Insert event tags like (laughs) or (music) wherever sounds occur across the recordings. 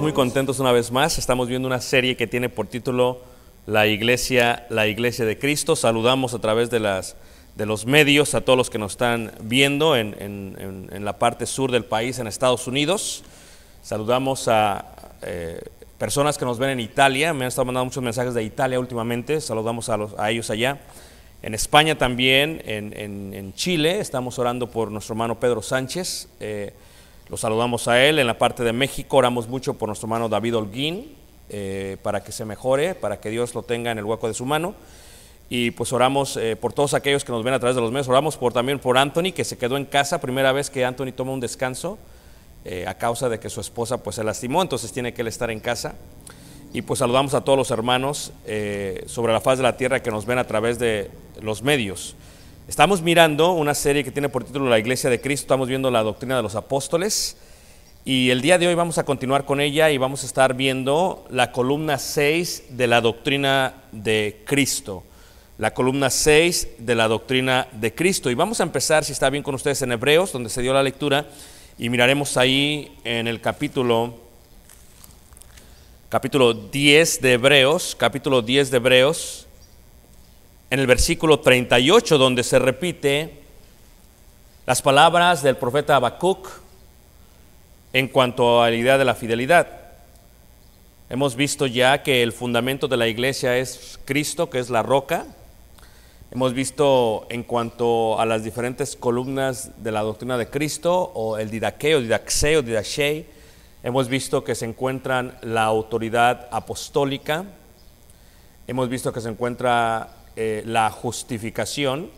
muy contentos una vez más. Estamos viendo una serie que tiene por título La Iglesia, la Iglesia de Cristo. Saludamos a través de, las, de los medios a todos los que nos están viendo en, en, la parte sur del país, en Estados Unidos. Saludamos a eh, personas que nos ven en Italia. Me han estado mandando muchos mensajes de Italia últimamente. Saludamos a, a ellos allá. En España también, en, en, Chile, estamos orando por nuestro hermano Pedro Sánchez. Eh, lo saludamos a él en la parte de México, oramos mucho por nuestro hermano David Holguín, eh, para que se mejore, para que Dios lo tenga en el hueco de su mano. Y pues oramos eh, por todos aquellos que nos ven a través de los medios, oramos por, también por Anthony, que se quedó en casa, primera vez que Anthony toma un descanso eh, a causa de que su esposa pues se lastimó, entonces tiene que él estar en casa. Y pues saludamos a todos los hermanos sobre la faz de la tierra que nos ven a través de los medios. Estamos mirando una serie que tiene por título La Iglesia de Cristo, estamos viendo la doctrina de los apóstoles y el día de hoy vamos a continuar con ella y vamos a estar viendo la columna 6 de la doctrina de Cristo. La columna 6 de la doctrina de Cristo. Y vamos a empezar, si está bien con ustedes, en Hebreos, donde se dio la lectura, y miraremos ahí en el capítulo, capítulo 10 de Hebreos, capítulo 10 de Hebreos en el versículo 38, donde se repite las palabras del profeta Habacuc en cuanto a la idea de la fidelidad. Hemos visto ya que el fundamento de la iglesia es Cristo, que es la roca. Hemos visto en cuanto a las diferentes columnas de la doctrina de Cristo, o el didaqueo, didaxeo, didachei. hemos visto que se encuentran la autoridad apostólica, hemos visto que se encuentra eh, la justificación.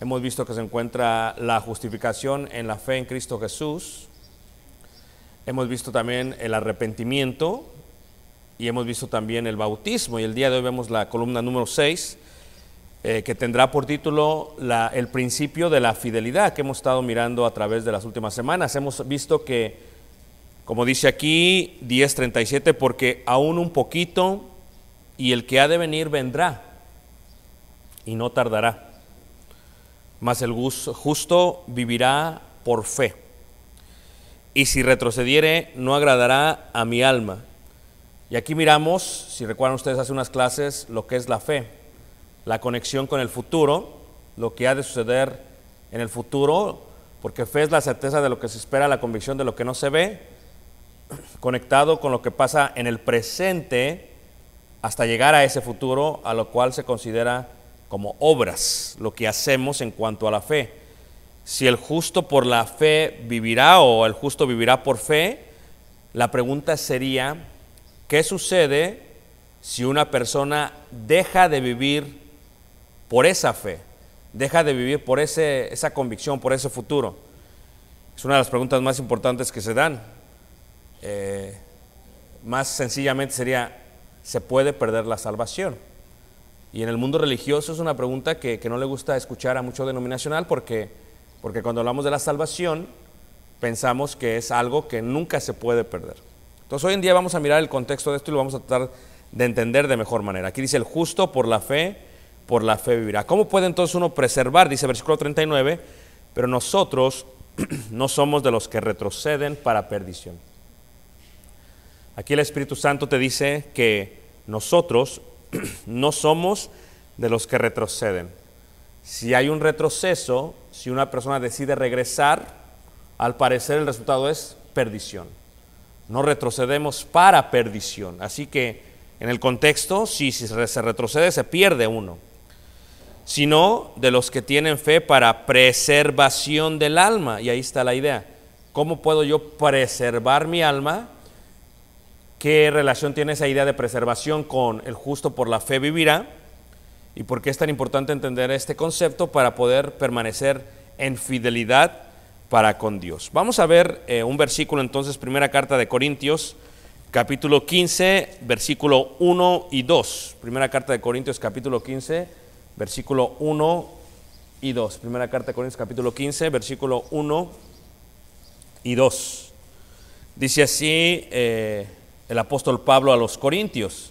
Hemos visto que se encuentra la justificación en la fe en Cristo Jesús. Hemos visto también el arrepentimiento y hemos visto también el bautismo. Y el día de hoy vemos la columna número 6, eh, que tendrá por título El principio de la fidelidad, que hemos estado mirando a través de las últimas semanas. Hemos visto que, como dice aquí 10.37, porque aún un poquito y el que ha de venir vendrá y no tardará. Mas el justo vivirá por fe. Y si retrocediere, no agradará a mi alma. Y aquí miramos, si recuerdan ustedes hace unas clases, lo que es la fe, la conexión con el futuro, lo que ha de suceder en el futuro, porque fe es la certeza de lo que se espera, la convicción de lo que no se ve, conectado con lo que pasa en el presente hasta llegar a ese futuro a lo cual se considera como obras, lo que hacemos en cuanto a la fe. Si el justo por la fe vivirá o el justo vivirá por fe, la pregunta sería, ¿qué sucede si una persona deja de vivir por esa fe? Deja de vivir por esa convicción, por ese futuro. Es una de las preguntas más importantes que se dan. Eh, más sencillamente sería, ¿se puede perder la salvación? Y en el mundo religioso es una pregunta que, no le gusta escuchar a mucho denominacional porque, porque cuando hablamos de la salvación pensamos que es algo que nunca se puede perder. Entonces hoy en día vamos a mirar el contexto de esto y lo vamos a tratar de entender de mejor manera. Aquí dice el justo por la fe, por la fe vivirá. ¿Cómo puede entonces uno preservar? Dice versículo 39, pero nosotros (clears throat) no somos de los que retroceden para perdición. Aquí el Espíritu Santo te dice que nosotros (clears throat) no somos de los que retroceden. Si hay un retroceso, si una persona decide regresar, al parecer el resultado es perdición. No retrocedemos para perdición. Así que en el contexto, si se retrocede, se pierde uno. Sino de los que tienen fe para preservación del alma. Y ahí está la idea. ¿Cómo puedo yo preservar mi alma? ¿Qué relación tiene esa idea de preservación con el justo por la fe vivirá? ¿Y por qué es tan importante entender este concepto para poder permanecer en fidelidad para con Dios? Vamos a ver eh, un versículo entonces, primera carta de Corintios, capítulo 15, versículo 1 y 2. Primera carta de Corintios, capítulo 15, versículo 1 y 2. Primera carta de Corintios, capítulo 15, versículo 1 y 2. Dice así... Eh, el apóstol Pablo a los Corintios.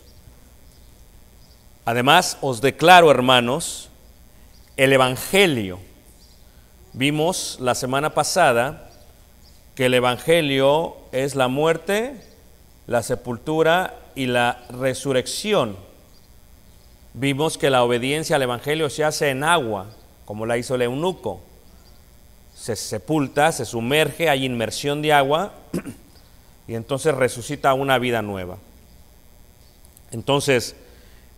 Además, os declaro, hermanos, el Evangelio. Vimos la semana pasada que el Evangelio es la muerte, la sepultura y la resurrección. Vimos que la obediencia al Evangelio se hace en agua, como la hizo el eunuco. Se sepulta, se sumerge, hay inmersión de agua (clears throat) y entonces resucita una vida nueva. Entonces,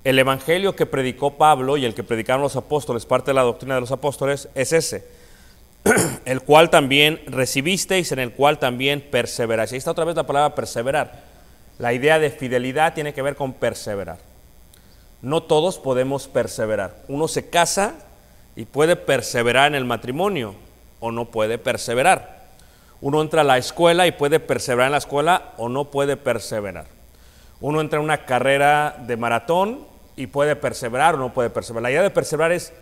el evangelio que predicó Pablo y el que predicaron los apóstoles, parte de la doctrina de los apóstoles, es ese, (clears throat) el cual también recibisteis, en el cual también perseveráis. Ahí está otra vez la palabra perseverar. La idea de fidelidad tiene que ver con perseverar. No todos podemos perseverar. Uno se casa y puede perseverar en el matrimonio o no puede perseverar. Uno entra a la escuela y puede perseverar en la escuela o no puede perseverar. Uno entra en una carrera de maratón y puede perseverar o no puede perseverar. La idea de perseverar es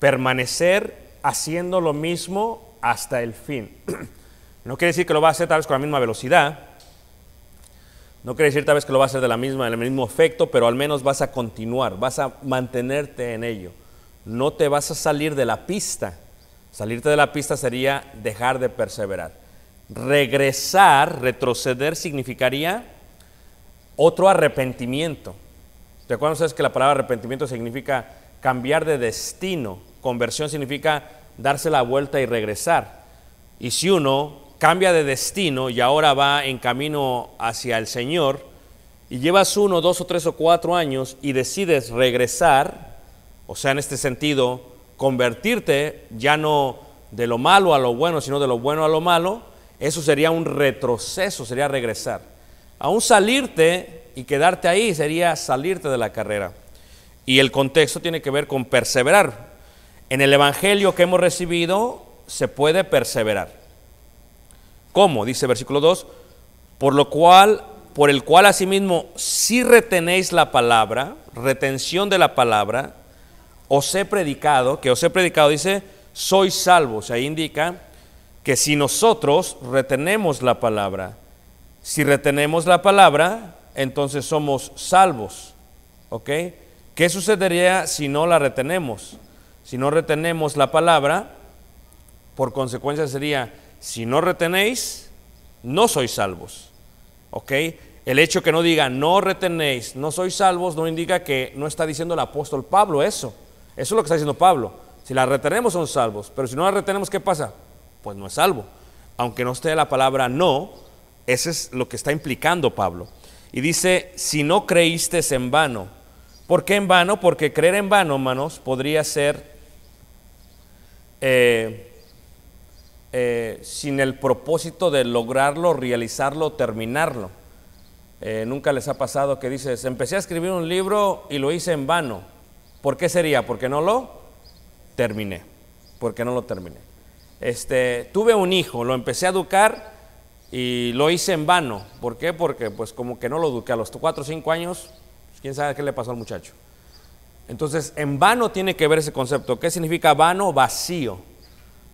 permanecer haciendo lo mismo hasta el fin. (clears throat) No quiere decir que lo va a hacer tal vez con la misma velocidad, no quiere decir tal vez que lo va a hacer de la misma, del mismo efecto, pero al menos vas a continuar, vas a mantenerte en ello. No te vas a salir de la pista. Salirte de la pista sería dejar de perseverar regresar, retroceder significaría otro arrepentimiento. ¿Te sabes que la palabra arrepentimiento significa cambiar de destino? Conversión significa darse la vuelta y regresar. Y si uno cambia de destino y ahora va en camino hacia el Señor y llevas uno, dos o tres o cuatro años y decides regresar, o sea, en este sentido, convertirte ya no de lo malo a lo bueno, sino de lo bueno a lo malo, eso sería un retroceso, sería regresar. Aún salirte y quedarte ahí sería salirte de la carrera. Y el contexto tiene que ver con perseverar. En el Evangelio que hemos recibido se puede perseverar. ¿Cómo? Dice versículo 2, por lo cual, por el cual asimismo, si retenéis la palabra, retención de la palabra, os he predicado, que os he predicado, dice, sois salvos. Ahí indica que si nosotros retenemos la palabra, si retenemos la palabra, entonces somos salvos. ¿Ok? ¿Qué sucedería si no la retenemos? Si no retenemos la palabra, por consecuencia sería, si no retenéis, no sois salvos. ¿Ok? El hecho que no diga, no retenéis, no sois salvos, no indica que no está diciendo el apóstol Pablo eso. Eso es lo que está diciendo Pablo. Si la retenemos son salvos, pero si no la retenemos, ¿qué pasa? pues no es salvo. Aunque no esté la palabra no, eso es lo que está implicando Pablo. Y dice, si no creíste en vano. ¿Por qué en vano? Porque creer en vano, hermanos, podría ser eh, eh, sin el propósito de lograrlo, realizarlo, terminarlo. Eh, nunca les ha pasado que dices, empecé a escribir un libro y lo hice en vano. ¿Por qué sería? Porque no lo terminé. Porque no lo terminé. Este, tuve un hijo, lo empecé a educar y lo hice en vano. ¿Por qué? Porque pues como que no lo eduqué a los cuatro o 5 años, pues, quién sabe qué le pasó al muchacho. Entonces, en vano tiene que ver ese concepto. ¿Qué significa vano? Vacío.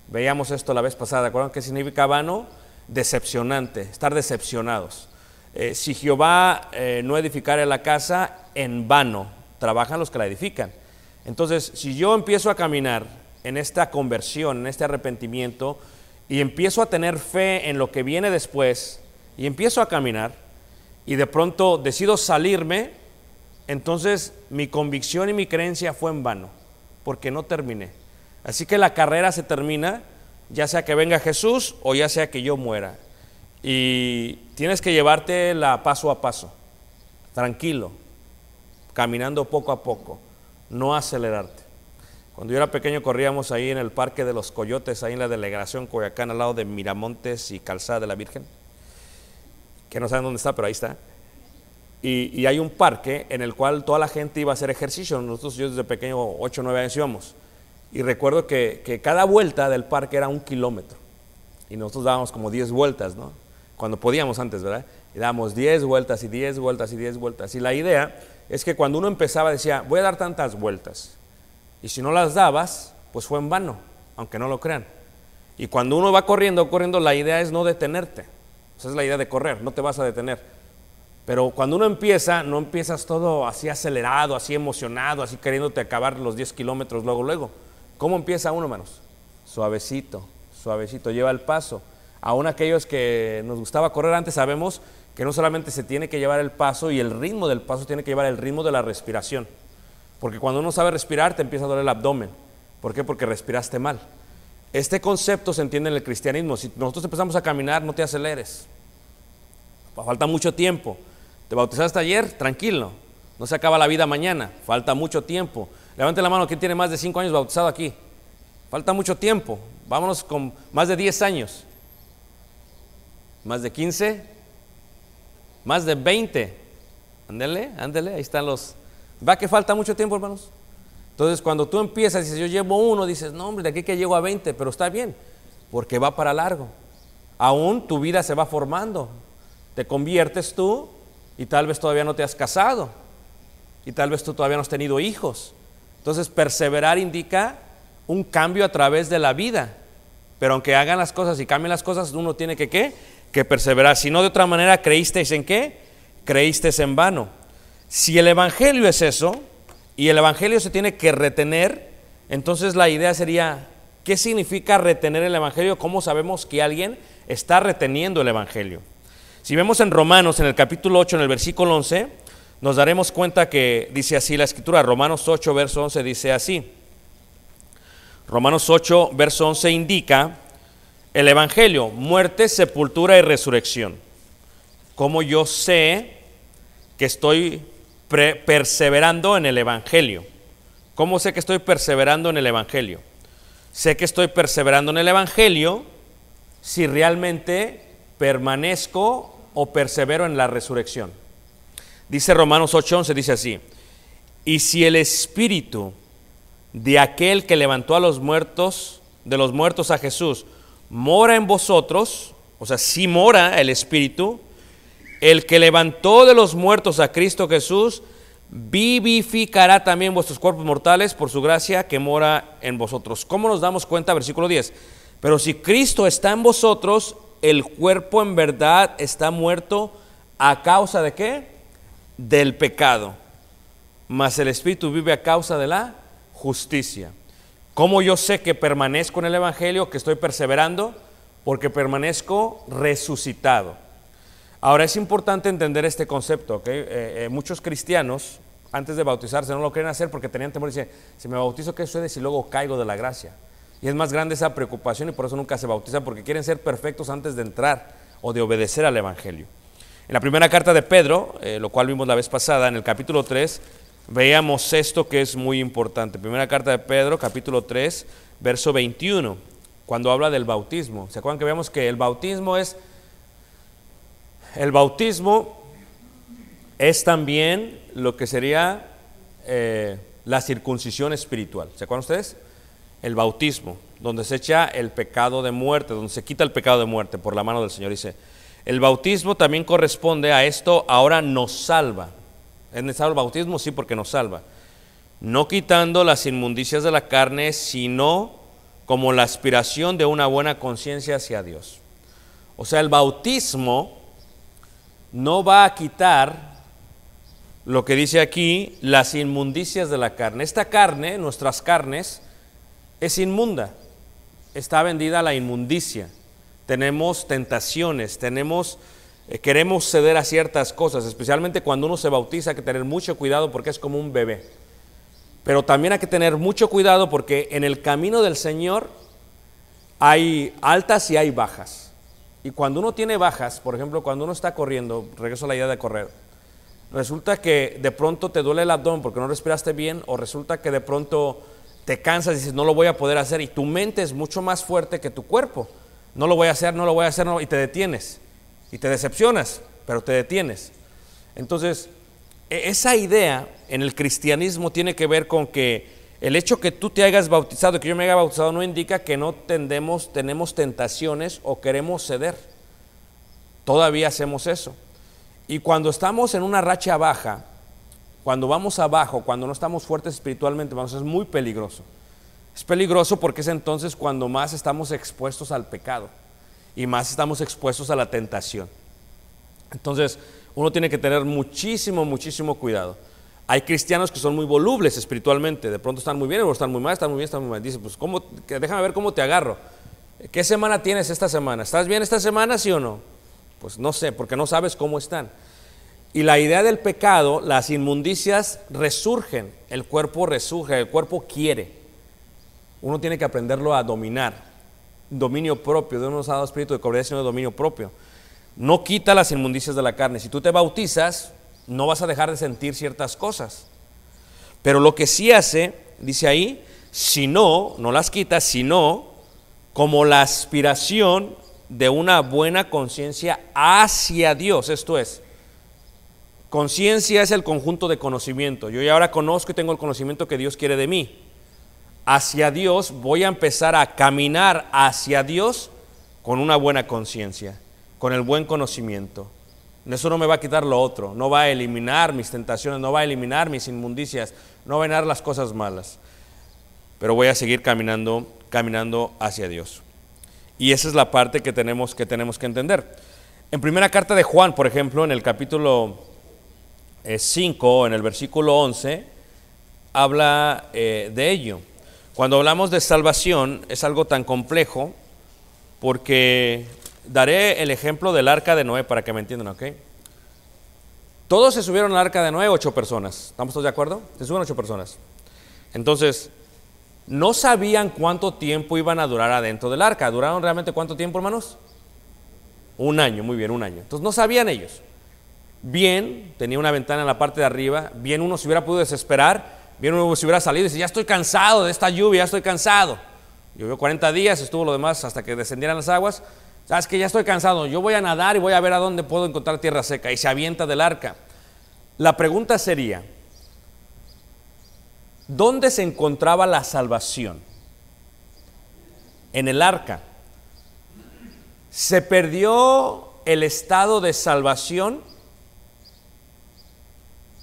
Veíamos esto la vez pasada, acuerdo? qué significa vano? Decepcionante, estar decepcionados. Eh, si Jehová eh, no edificara la casa, en vano trabajan los que la edifican. Entonces, si yo empiezo a caminar en esta conversión, en este arrepentimiento, y empiezo a tener fe en lo que viene después, y empiezo a caminar, y de pronto decido salirme, entonces mi convicción y mi creencia fue en vano, porque no terminé. Así que la carrera se termina, ya sea que venga Jesús o ya sea que yo muera. Y tienes que llevarte la paso a paso, tranquilo, caminando poco a poco, no acelerarte. Cuando yo era pequeño corríamos ahí en el Parque de los Coyotes, ahí en la delegación Coyacán, al lado de Miramontes y Calzada de la Virgen, que no saben dónde está, pero ahí está. Y, hay un parque en el cual toda la gente iba a hacer ejercicio. Nosotros, yo desde pequeño, 8 o 9 años íbamos. Y recuerdo que, que, cada vuelta del parque era un kilómetro. Y nosotros dábamos como 10 vueltas, ¿no? Cuando podíamos antes, ¿verdad? Y dábamos 10 vueltas y 10 vueltas y 10 vueltas. Y la idea es que cuando uno empezaba decía, voy a dar tantas vueltas. Y si no las dabas, pues fue en vano, aunque no lo crean. Y cuando uno va corriendo, corriendo, la idea es no detenerte. Esa es la idea de correr, no te vas a detener. Pero cuando uno empieza, no empiezas todo así acelerado, así emocionado, así queriéndote acabar los 10 kilómetros luego, luego. ¿Cómo empieza uno, hermanos? Suavecito, suavecito, lleva el paso. Aún aquellos que nos gustaba correr antes sabemos que no solamente se tiene que llevar el paso y el ritmo del paso, tiene que llevar el ritmo de la respiración. Porque cuando uno sabe respirar te empieza a doler el abdomen. ¿Por qué? Porque respiraste mal. Este concepto se entiende en el cristianismo. Si nosotros empezamos a caminar, no te aceleres. Falta mucho tiempo. Te bautizaste ayer, tranquilo. No se acaba la vida mañana. Falta mucho tiempo. Levante la mano, quien tiene más de 5 años bautizado aquí? Falta mucho tiempo. Vámonos con más de 10 años. Más de 15. Más de 20. Ándele, ándele. Ahí están los, ¿Va que falta mucho tiempo, hermanos? Entonces, cuando tú empiezas y dices, yo llevo uno, dices, no, hombre, de aquí que llego a 20, pero está bien, porque va para largo. Aún tu vida se va formando. Te conviertes tú y tal vez todavía no te has casado y tal vez tú todavía no has tenido hijos. Entonces, perseverar indica un cambio a través de la vida. Pero aunque hagan las cosas y cambien las cosas, uno tiene que qué? Que perseverar. Si no, de otra manera, creísteis en qué? Creísteis en vano. Si el Evangelio es eso, y el Evangelio se tiene que retener, entonces la idea sería, ¿qué significa retener el Evangelio? ¿Cómo sabemos que alguien está reteniendo el Evangelio? Si vemos en Romanos, en el capítulo 8, en el versículo 11, nos daremos cuenta que dice así la escritura, Romanos 8, verso 11 dice así. Romanos 8, verso 11 indica el Evangelio, muerte, sepultura y resurrección. Como yo sé que estoy perseverando en el Evangelio. ¿Cómo sé que estoy perseverando en el Evangelio? Sé que estoy perseverando en el Evangelio si realmente permanezco o persevero en la resurrección. Dice Romanos 8:11, dice así, y si el espíritu de aquel que levantó a los muertos, de los muertos a Jesús, mora en vosotros, o sea, si mora el espíritu, el que levantó de los muertos a Cristo Jesús, vivificará también vuestros cuerpos mortales por su gracia que mora en vosotros. ¿Cómo nos damos cuenta? Versículo 10. Pero si Cristo está en vosotros, el cuerpo en verdad está muerto a causa de qué? Del pecado. Mas el Espíritu vive a causa de la justicia. ¿Cómo yo sé que permanezco en el Evangelio, que estoy perseverando? Porque permanezco resucitado. Ahora es importante entender este concepto, ¿ok? Eh, eh, muchos cristianos antes de bautizarse no lo quieren hacer porque tenían temor y dicen, si me bautizo, ¿qué sucede si luego caigo de la gracia? Y es más grande esa preocupación y por eso nunca se bautizan porque quieren ser perfectos antes de entrar o de obedecer al Evangelio. En la primera carta de Pedro, eh, lo cual vimos la vez pasada, en el capítulo 3, veíamos esto que es muy importante. Primera carta de Pedro, capítulo 3, verso 21, cuando habla del bautismo. ¿Se acuerdan que veamos que el bautismo es el bautismo es también lo que sería eh, la circuncisión espiritual. ¿Se acuerdan ustedes? El bautismo, donde se echa el pecado de muerte, donde se quita el pecado de muerte por la mano del Señor. Dice, el bautismo también corresponde a esto, ahora nos salva. ¿Es necesario el bautismo? Sí, porque nos salva. No quitando las inmundicias de la carne, sino como la aspiración de una buena conciencia hacia Dios. O sea, el bautismo no va a quitar lo que dice aquí, las inmundicias de la carne. Esta carne, nuestras carnes, es inmunda, está vendida la inmundicia. Tenemos tentaciones, tenemos, eh, queremos ceder a ciertas cosas, especialmente cuando uno se bautiza hay que tener mucho cuidado porque es como un bebé. Pero también hay que tener mucho cuidado porque en el camino del Señor hay altas y hay bajas. Y cuando uno tiene bajas, por ejemplo, cuando uno está corriendo, regreso a la idea de correr, resulta que de pronto te duele el abdomen porque no respiraste bien o resulta que de pronto te cansas y dices, no lo voy a poder hacer y tu mente es mucho más fuerte que tu cuerpo. No lo voy a hacer, no lo voy a hacer y te detienes. Y te decepcionas, pero te detienes. Entonces, e-, esa idea en el cristianismo tiene que ver con que el hecho que tú te hayas bautizado, que yo me haya bautizado, no indica que no tendemos, tenemos tentaciones o queremos ceder. Todavía hacemos eso. Y cuando estamos en una racha baja, cuando vamos abajo, cuando no estamos fuertes espiritualmente, vamos, es muy peligroso. Es peligroso porque es entonces cuando más estamos expuestos al pecado y más estamos expuestos a la tentación. Entonces, uno tiene que tener muchísimo, muchísimo cuidado. Hay cristianos que son muy volubles espiritualmente, de pronto están muy bien o están muy mal, están muy bien, están muy mal. Dice, pues déjame ver cómo te agarro. ¿Qué semana tienes esta semana? ¿Estás bien esta semana, sí o no? Pues no sé, porque no sabes cómo están. Y la idea del pecado, las inmundicias resurgen, el cuerpo resurge, el cuerpo quiere. Uno tiene que aprenderlo a dominar. Dominio propio, de nos ha dado espíritu de cobardía, sino de dominio propio. No quita las inmundicias de la carne. Si tú te bautizas, no vas a dejar de sentir ciertas cosas. Pero lo que sí hace, dice ahí, si no, no las quita, sino como la aspiración de una buena conciencia hacia Dios. Esto es, conciencia es el conjunto de conocimiento. Yo ya ahora conozco y tengo el conocimiento que Dios quiere de mí. Hacia Dios voy a empezar a caminar hacia Dios con una buena conciencia, con el buen conocimiento. Eso no me va a quitar lo otro, no va a eliminar mis tentaciones, no va a eliminar mis inmundicias, no va a eliminar las cosas malas. Pero voy a seguir caminando, caminando hacia Dios. Y esa es la parte que tenemos que, tenemos que entender. En primera carta de Juan, por ejemplo, en el capítulo 5, eh, en el versículo 11, habla eh, de ello. Cuando hablamos de salvación es algo tan complejo porque daré el ejemplo del arca de Noé para que me entiendan, ¿ok? Todos se subieron al arca de Noé, ocho personas. ¿Estamos todos de acuerdo? Se subieron ocho personas. Entonces, no sabían cuánto tiempo iban a durar adentro del arca. ¿Duraron realmente cuánto tiempo, hermanos? Un año, muy bien, un año. Entonces, no sabían ellos. Bien, tenía una ventana en la parte de arriba. Bien, uno se hubiera podido desesperar. Bien, uno se hubiera salido y decía, ya estoy cansado de esta lluvia, ya estoy cansado. Llovió 40 días, estuvo lo demás hasta que descendieran las aguas. Sabes que ya estoy cansado, yo voy a nadar y voy a ver a dónde puedo encontrar tierra seca. Y se avienta del arca. La pregunta sería, ¿dónde se encontraba la salvación? En el arca. ¿Se perdió el estado de salvación?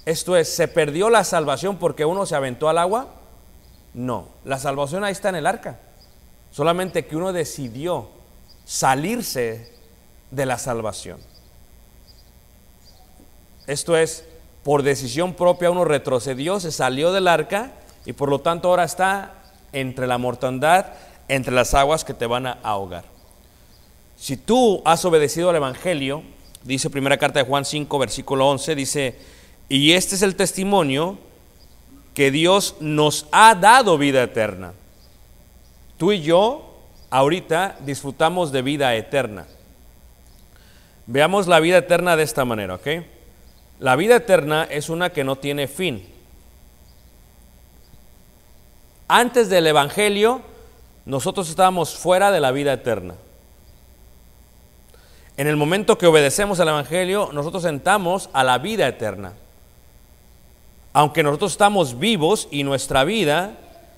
Esto es, ¿se perdió la salvación porque uno se aventó al agua? No, la salvación ahí está en el arca. Solamente que uno decidió salirse de la salvación. Esto es, por decisión propia uno retrocedió, se salió del arca y por lo tanto ahora está entre la mortandad, entre las aguas que te van a ahogar. Si tú has obedecido al Evangelio, dice primera carta de Juan 5, versículo 11, dice, y este es el testimonio que Dios nos ha dado vida eterna. Tú y yo ahorita disfrutamos de vida eterna. Veamos la vida eterna de esta manera, ¿ok? La vida eterna es una que no tiene fin. Antes del Evangelio, nosotros estábamos fuera de la vida eterna. En el momento que obedecemos al Evangelio, nosotros sentamos a la vida eterna. Aunque nosotros estamos vivos y nuestra vida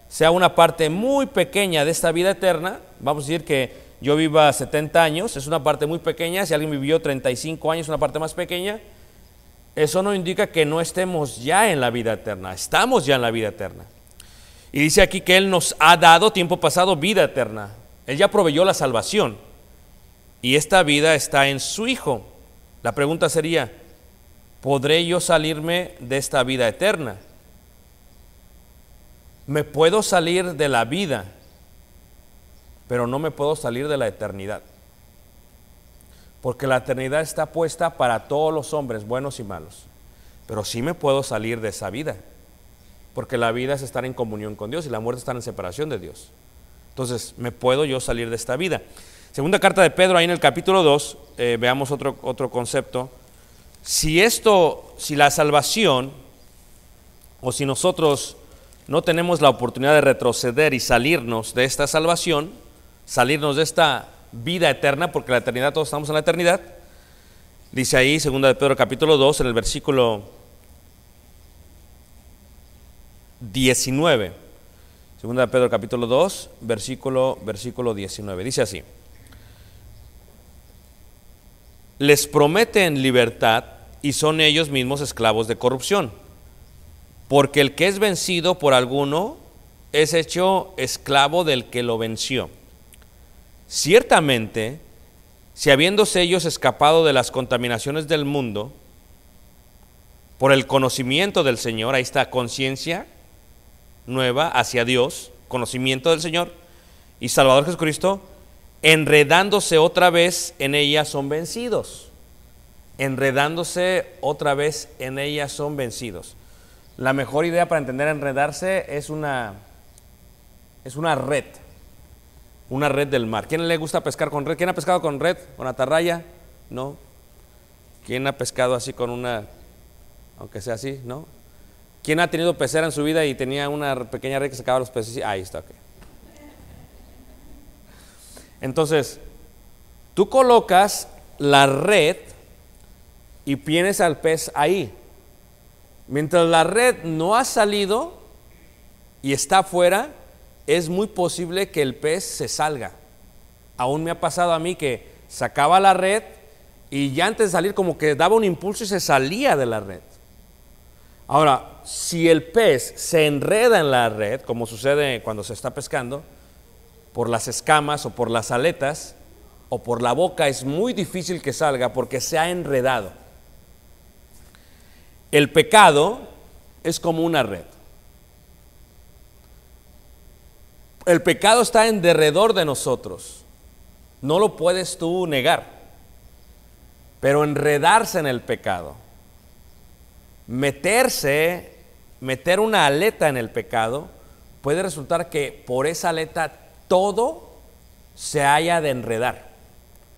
sea una parte muy pequeña de esta vida eterna, vamos a decir que yo viva 70 años, es una parte muy pequeña, si alguien vivió 35 años, una parte más pequeña, eso no indica que no estemos ya en la vida eterna, estamos ya en la vida eterna. Y dice aquí que Él nos ha dado tiempo pasado vida eterna, Él ya proveyó la salvación y esta vida está en su Hijo. La pregunta sería, ¿podré yo salirme de esta vida eterna? Me puedo salir de la vida, pero no me puedo salir de la eternidad. Porque la eternidad está puesta para todos los hombres, buenos y malos. Pero sí me puedo salir de esa vida. Porque la vida es estar en comunión con Dios y la muerte es estar en separación de Dios. Entonces, ¿me puedo yo salir de esta vida? Segunda carta de Pedro, ahí en el capítulo 2, eh, veamos otro, otro concepto. Si esto, si la salvación, o si nosotros no tenemos la oportunidad de retroceder y salirnos de esta salvación, salirnos de esta vida eterna, porque la eternidad, todos estamos en la eternidad. Dice ahí, segunda de Pedro capítulo 2, en el versículo 19. Segunda de Pedro capítulo 2, versículo, versículo 19. Dice así. Les prometen libertad y son ellos mismos esclavos de corrupción porque el que es vencido por alguno es hecho esclavo del que lo venció. Ciertamente, si habiéndose ellos escapado de las contaminaciones del mundo, por el conocimiento del Señor, ahí está conciencia nueva hacia Dios, conocimiento del Señor y Salvador Jesucristo, enredándose otra vez en ella son vencidos. Enredándose otra vez en ella son vencidos. La mejor idea para entender enredarse es una, es una red, una red del mar. ¿Quién le gusta pescar con red? ¿Quién ha pescado con red? ¿Con atarraya? No. ¿Quién ha pescado así con una, aunque sea así? No. ¿Quién ha tenido pecera en su vida y tenía una pequeña red que sacaba los peces? Ahí está, ok. Entonces, tú colocas la red y tienes al pez ahí. Mientras la red no ha salido y está afuera, es muy posible que el pez se salga. Aún me ha pasado a mí que sacaba la red y ya antes de salir como que daba un impulso y se salía de la red. Ahora, si el pez se enreda en la red, como sucede cuando se está pescando, por las escamas o por las aletas o por la boca, es muy difícil que salga porque se ha enredado. El pecado es como una red. El pecado está en derredor de nosotros. No lo puedes tú negar. Pero enredarse en el pecado, meterse, meter una aleta en el pecado, puede resultar que por esa aleta todo se haya de enredar.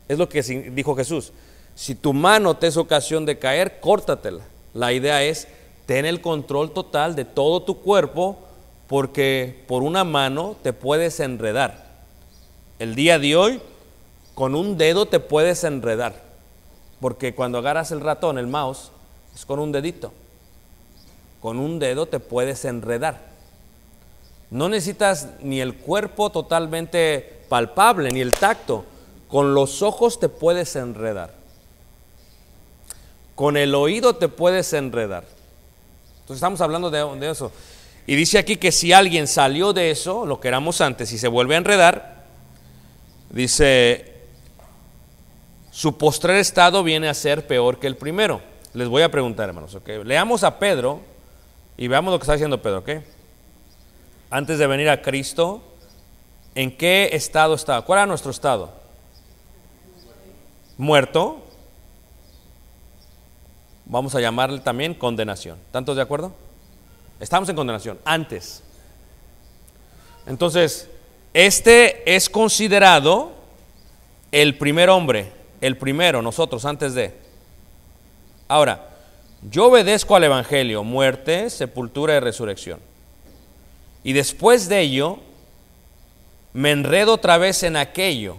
Es lo que dijo Jesús. Si tu mano te es ocasión de caer, córtatela la idea es tener el control total de todo tu cuerpo porque por una mano te puedes enredar. El día de hoy con un dedo te puedes enredar porque cuando agarras el ratón, el mouse, es con un dedito. Con un dedo te puedes enredar. No necesitas ni el cuerpo totalmente palpable, ni el tacto. Con los ojos te puedes enredar. Con el oído te puedes enredar. Entonces estamos hablando de, eso. Y dice aquí que si alguien salió de eso, lo que éramos antes, y se vuelve a enredar, dice, su postrer estado viene a ser peor que el primero. Les voy a preguntar, hermanos, ¿ok? Leamos a Pedro y veamos lo que está diciendo Pedro, ¿ok? Antes de venir a Cristo, ¿en qué estado estaba? ¿Cuál era nuestro estado? Muerto vamos a llamarle también condenación. ¿Tantos de acuerdo? Estamos en condenación, antes. Entonces, este es considerado el primer hombre, el primero, nosotros, antes de. Ahora, yo obedezco al Evangelio, muerte, sepultura y resurrección. Y después de ello, me enredo otra vez en aquello.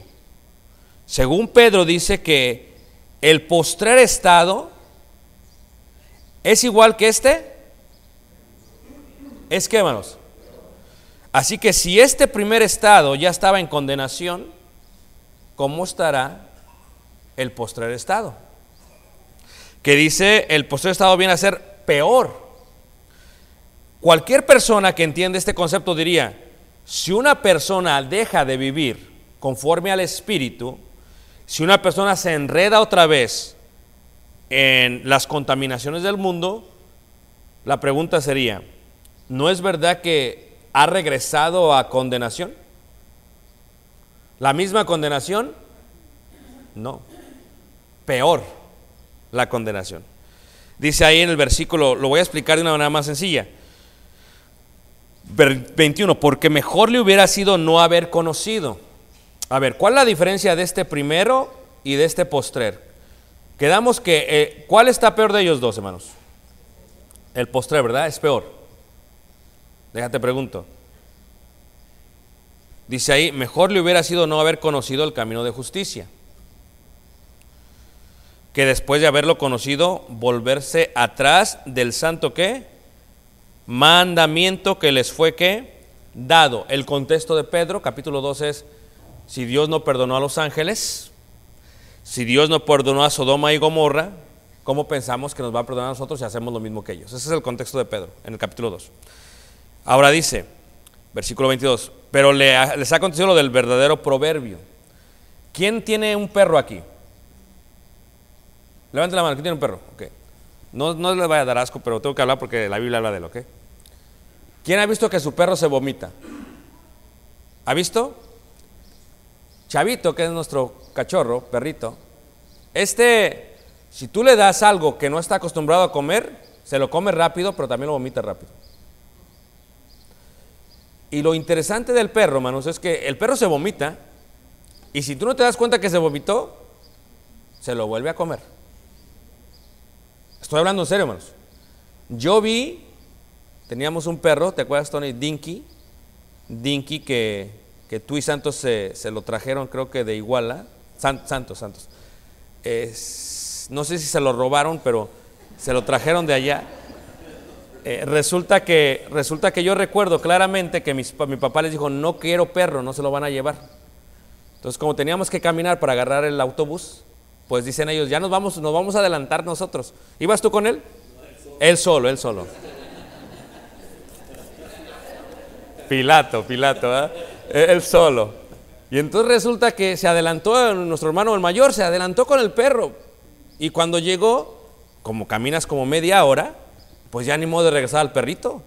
Según Pedro dice que el postrer estado ¿Es igual que este? Es Así que si este primer estado ya estaba en condenación, ¿cómo estará el postrer estado? Que dice, el postrer estado viene a ser peor. Cualquier persona que entiende este concepto diría, si una persona deja de vivir conforme al Espíritu, si una persona se enreda otra vez en las contaminaciones del mundo, la pregunta sería, ¿no es verdad que ha regresado a condenación? ¿La misma condenación? No, peor la condenación. Dice ahí en el versículo, lo voy a explicar de una manera más sencilla. 21, porque mejor le hubiera sido no haber conocido. A ver, ¿cuál es la diferencia de este primero y de este postrer? Quedamos que, eh, ¿cuál está peor de ellos dos, hermanos? El postre, ¿verdad? Es peor. Déjate pregunto. Dice ahí, mejor le hubiera sido no haber conocido el camino de justicia, que después de haberlo conocido, volverse atrás del santo ¿qué? mandamiento que les fue ¿qué? dado. El contexto de Pedro, capítulo 2 es, si Dios no perdonó a los ángeles, si Dios no perdonó a Sodoma y Gomorra, ¿cómo pensamos que nos va a perdonar a nosotros si hacemos lo mismo que ellos? Ese es el contexto de Pedro en el capítulo 2. Ahora dice, versículo 22, pero les ha acontecido lo del verdadero proverbio. ¿Quién tiene un perro aquí? Levante la mano, ¿quién tiene un perro? Okay. No, le vaya a dar asco, pero tengo que hablar porque la Biblia habla de lo que. ¿Quién ha visto que su perro se vomita? ¿Ha visto? Chavito, que es nuestro cachorro, perrito, este, si tú le das algo que no está acostumbrado a comer, se lo come rápido, pero también lo vomita rápido. Y lo interesante del perro, manos, es que el perro se vomita y si tú no te das cuenta que se vomitó, se lo vuelve a comer. Estoy hablando en serio, hermanos. Yo vi, teníamos un perro, ¿te acuerdas, Tony? Dinky. Dinky que que tú y Santos se, lo trajeron, creo que de Iguala. Santos, Santos. no sé si se lo robaron, pero se lo trajeron de allá. Eh, resulta, que, resulta que yo recuerdo claramente que mi papá les dijo, no quiero perro, no se lo van a llevar. Entonces, como teníamos que caminar para agarrar el autobús, pues dicen ellos, ya nos vamos, nos vamos a adelantar nosotros. ¿Ibas tú con él? él solo, él solo. Pilato, Pilato, ¿eh? Él solo. Y entonces resulta que se adelantó, nuestro hermano el mayor se adelantó con el perro. Y cuando llegó, como caminas como media hora, pues ya ni modo de regresar al perrito.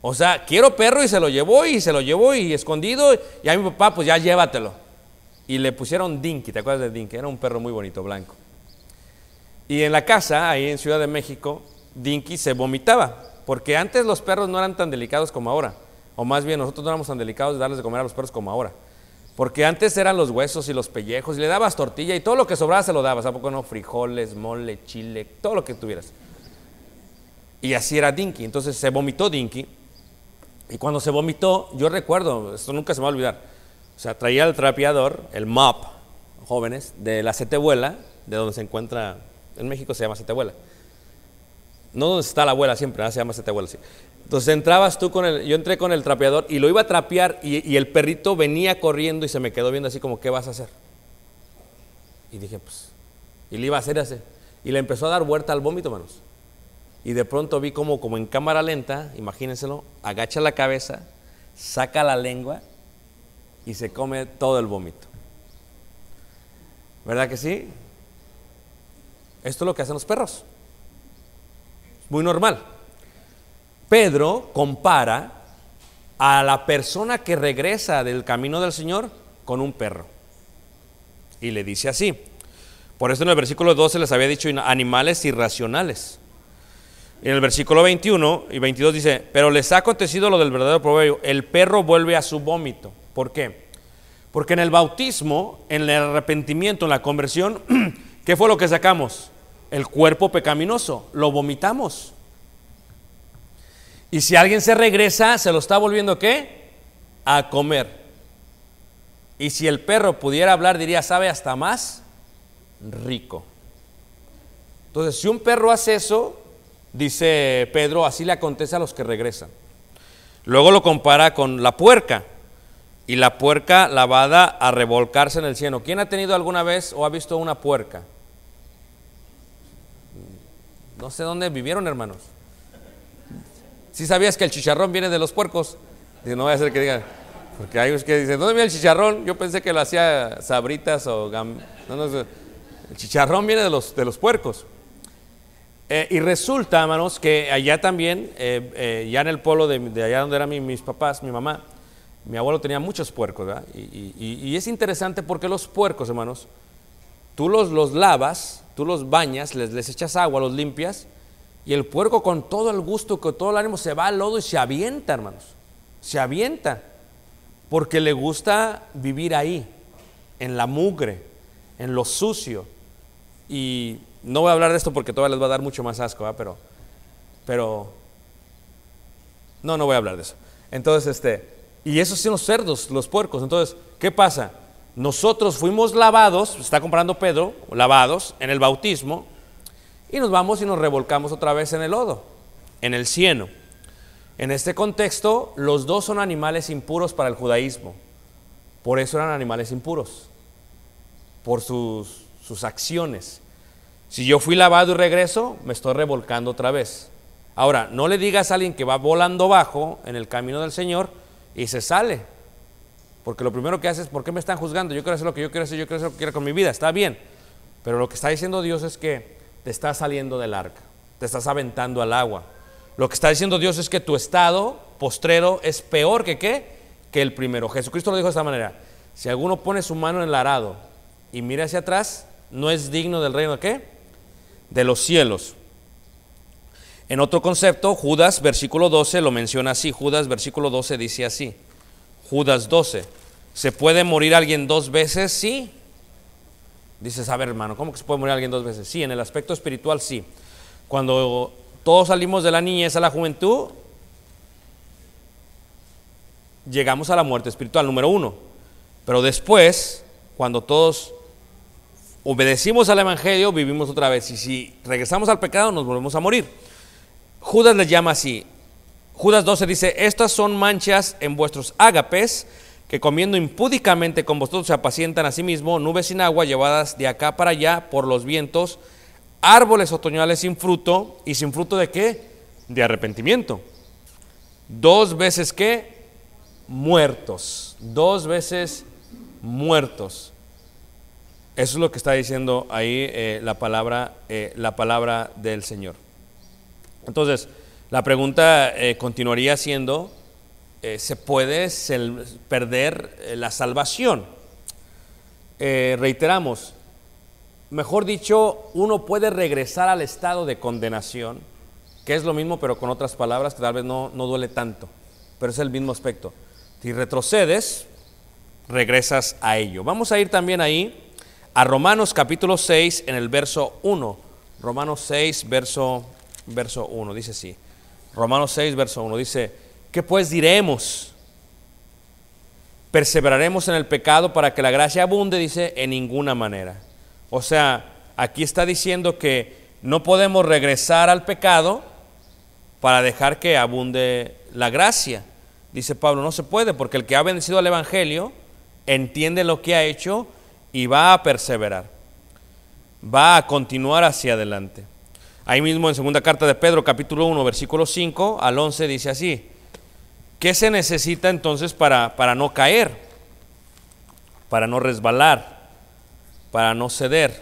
O sea, quiero perro y se lo llevó y se lo llevó y escondido. Y a mi papá, pues ya llévatelo. Y le pusieron Dinky, ¿te acuerdas de Dinky? Era un perro muy bonito, blanco. Y en la casa, ahí en Ciudad de México, Dinky se vomitaba. Porque antes los perros no eran tan delicados como ahora. O más bien, nosotros no éramos tan delicados de darles de comer a los perros como ahora. Porque antes eran los huesos y los pellejos, y le dabas tortilla y todo lo que sobraba se lo dabas. ¿A poco no? Frijoles, mole, chile, todo lo que tuvieras. Y así era Dinky. Entonces se vomitó Dinky. Y cuando se vomitó, yo recuerdo, esto nunca se me va a olvidar. O sea, traía el trapeador, el mop, jóvenes, de la setebuela de donde se encuentra, en México se llama Setebuela. No donde está la abuela siempre, se llama Setebuela. sí. Entonces entrabas tú con el, yo entré con el trapeador y lo iba a trapear y, el perrito venía corriendo y se me quedó viendo así como, ¿qué vas a hacer? Y dije, pues, y le iba a hacer así. Y le empezó a dar vuelta al vómito, manos. Y de pronto vi como, como en cámara lenta, imagínenselo, agacha la cabeza, saca la lengua y se come todo el vómito. ¿Verdad que sí? Esto es lo que hacen los perros. Muy normal. Pedro compara a la persona que regresa del camino del Señor con un perro. Y le dice así. Por eso en el versículo 12 les había dicho animales irracionales. En el versículo 21 y 22 dice, pero les ha acontecido lo del verdadero proverbio, el perro vuelve a su vómito. ¿Por qué? Porque en el bautismo, en el arrepentimiento, en la conversión, (clears throat) ¿qué fue lo que sacamos? El cuerpo pecaminoso, lo vomitamos. Y si alguien se regresa, se lo está volviendo qué? A comer. Y si el perro pudiera hablar, diría, sabe hasta más rico. Entonces, si un perro hace eso, dice Pedro, así le acontece a los que regresan. Luego lo compara con la puerca y la puerca lavada a revolcarse en el cielo. ¿Quién ha tenido alguna vez o ha visto una puerca? No sé dónde vivieron, hermanos. Si sabías que el chicharrón viene de los puercos. no voy a hacer que digan. Porque hay unos que dicen, ¿dónde viene el chicharrón? Yo pensé que lo hacía sabritas o gam... el chicharrón viene de los, de los puercos. Eh, y resulta, hermanos, que allá también, eh, eh, ya en el polo de, allá donde eran mis papás, mi mamá, mi abuelo tenía muchos puercos, ¿verdad? Y, es interesante porque los puercos, hermanos, tú los, los lavas, tú los bañas, les, les echas agua, los limpias, y el puerco con todo el gusto, con todo el ánimo, se va al lodo y se avienta, hermanos. Se avienta. Porque le gusta vivir ahí, en la mugre, en lo sucio. Y no voy a hablar de esto porque todavía les va a dar mucho más asco, ¿eh? pero, pero... No, no voy a hablar de eso. Entonces, este... Y esos son los cerdos, los puercos. Entonces, ¿qué pasa? Nosotros fuimos lavados, está comparando Pedro, lavados en el bautismo, y nos vamos y nos revolcamos otra vez en el lodo, en el cieno. En este contexto, los dos son animales impuros para el judaísmo. Por eso eran animales impuros, por sus, sus acciones. Si yo fui lavado y regreso, me estoy revolcando otra vez. Ahora, no le digas a alguien que va volando bajo en el camino del Señor y se sale. Porque lo primero que hace es, ¿por qué me están juzgando? Yo quiero hacer lo que yo quiero hacer, yo quiero hacer lo que quiero con mi vida, está bien. Pero lo que está diciendo Dios es que te estás saliendo del arca, te estás aventando al agua. Lo que está diciendo Dios es que tu estado postrero es peor que qué? Que el primero. Jesucristo lo dijo de esta manera. Si alguno pone su mano en el arado y mira hacia atrás, no es digno del reino de qué? De los cielos. En otro concepto, Judas, versículo 12, lo menciona así. Judas, versículo 12, dice así. Judas 12. ¿Se puede morir alguien dos veces? Sí. Dices, a ver hermano, ¿cómo que se puede morir alguien dos veces? Sí, en el aspecto espiritual sí. Cuando todos salimos de la niñez a la juventud, llegamos a la muerte espiritual, número uno. Pero después, cuando todos obedecimos al Evangelio, vivimos otra vez. Y si regresamos al pecado, nos volvemos a morir. Judas le llama así. Judas 12 dice, estas son manchas en vuestros ágapes que comiendo impúdicamente con vosotros se apacientan a sí mismo nubes sin agua llevadas de acá para allá por los vientos, árboles otoñales sin fruto y sin fruto de qué? De arrepentimiento. Dos veces qué? Muertos. Dos veces muertos. Eso es lo que está diciendo ahí eh, la, palabra, eh, la palabra del Señor. Entonces, la pregunta eh, continuaría siendo, eh, se puede perder eh, la salvación. Eh, reiteramos, mejor dicho, uno puede regresar al estado de condenación, que es lo mismo pero con otras palabras que tal vez no, no duele tanto, pero es el mismo aspecto. Si retrocedes, regresas a ello. Vamos a ir también ahí a Romanos capítulo 6 en el verso 1. Romanos 6, verso, verso 1, dice así. Romanos 6, verso 1, dice, ¿Qué pues diremos? ¿Perseveraremos en el pecado para que la gracia abunde? Dice, en ninguna manera. O sea, aquí está diciendo que no podemos regresar al pecado para dejar que abunde la gracia. Dice Pablo, no se puede, porque el que ha bendecido al Evangelio entiende lo que ha hecho y va a perseverar, va a continuar hacia adelante. Ahí mismo en segunda carta de Pedro, capítulo 1, versículo 5 al 11 dice así, ¿Qué se necesita entonces para, para no caer? Para no resbalar, para no ceder.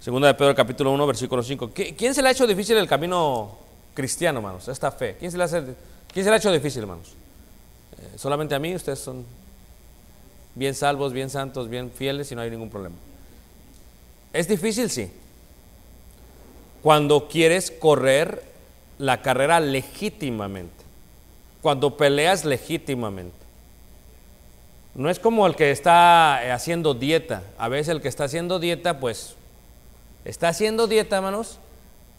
Segunda de Pedro capítulo 1, versículo 5. ¿Quién se le ha hecho difícil el camino cristiano, hermanos? Esta fe. ¿Quién se le, ha hecho difícil, hermanos? Eh, solamente a mí, ustedes son bien salvos, bien santos, bien fieles y no hay ningún problema. ¿Es difícil? Sí. Cuando quieres correr la carrera legítimamente cuando peleas legítimamente. No es como el que está eh, haciendo dieta. A veces el que está haciendo dieta, pues, está haciendo dieta, hermanos,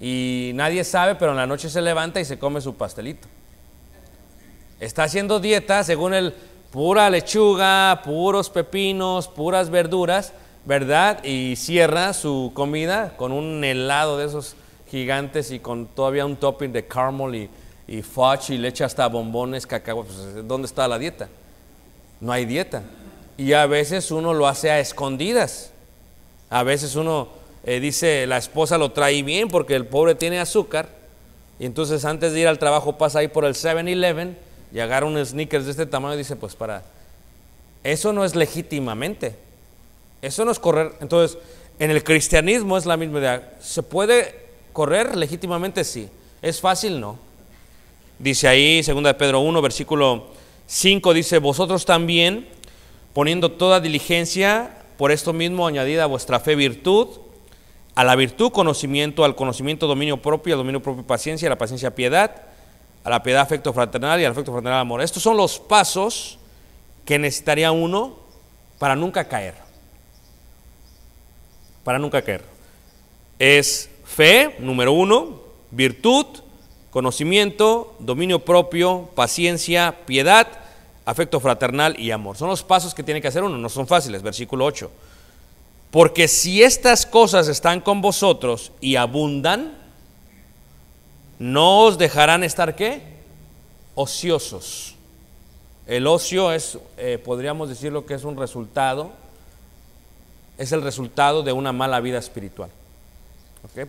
y nadie sabe, pero en la noche se levanta y se come su pastelito. Está haciendo dieta según el pura lechuga, puros pepinos, puras verduras, ¿verdad? Y cierra su comida con un helado de esos gigantes y con todavía un topping de caramel y y y ah, le echa hasta bombones, cacao, pues, ¿dónde está la dieta? No hay dieta. Y a veces uno lo hace a escondidas. A veces uno eh, dice, la esposa lo trae bien porque el pobre tiene azúcar. Y entonces antes de ir al trabajo pasa ahí por el 7-Eleven y agarra un sneakers de este tamaño y dice, pues para... Eso no es legítimamente. Eso no es correr. Entonces, en el cristianismo es la misma idea. ¿Se puede correr legítimamente? Sí. ¿Es fácil? No. Dice ahí, 2 de Pedro 1, versículo 5, dice, vosotros también, poniendo toda diligencia, por esto mismo añadida a vuestra fe virtud, a la virtud conocimiento, al conocimiento dominio propio, al dominio propio paciencia, a la paciencia piedad, a la piedad afecto fraternal y al afecto fraternal amor. Estos son los pasos que necesitaría uno para nunca caer. Para nunca caer. Es fe, número uno, virtud, conocimiento, dominio propio, paciencia, piedad, afecto fraternal y amor. Son los pasos que tiene que hacer uno, no son fáciles, versículo 8. Porque si estas cosas están con vosotros y abundan, no os dejarán estar qué? Ociosos. El ocio es, eh, podríamos decirlo que es un resultado, es el resultado de una mala vida espiritual.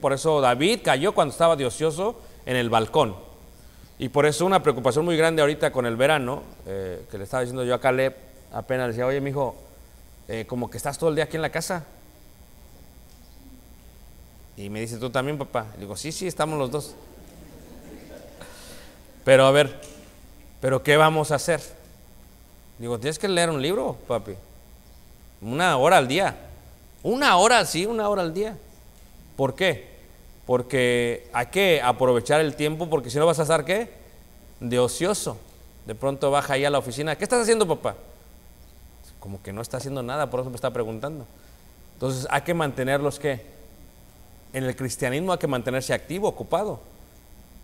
Por eso David cayó cuando estaba de ocioso en el balcón. Y por eso una preocupación muy grande ahorita con el verano, eh, que le estaba diciendo yo a Caleb, apenas decía, oye, mijo, eh, como que estás todo el día aquí en la casa. Y me dice, ¿tú también, papá? Le digo, sí, sí, estamos los dos. Pero a ver, ¿pero qué vamos a hacer? digo, tienes que leer un libro, papi. Una hora al día. Una hora, sí, una hora al día. ¿Por qué? Porque hay que aprovechar el tiempo, porque si no vas a estar qué? De ocioso. De pronto baja ahí a la oficina. ¿Qué estás haciendo, papá? Como que no está haciendo nada, por eso me está preguntando. Entonces hay que mantenerlos qué? En el cristianismo hay que mantenerse activo, ocupado.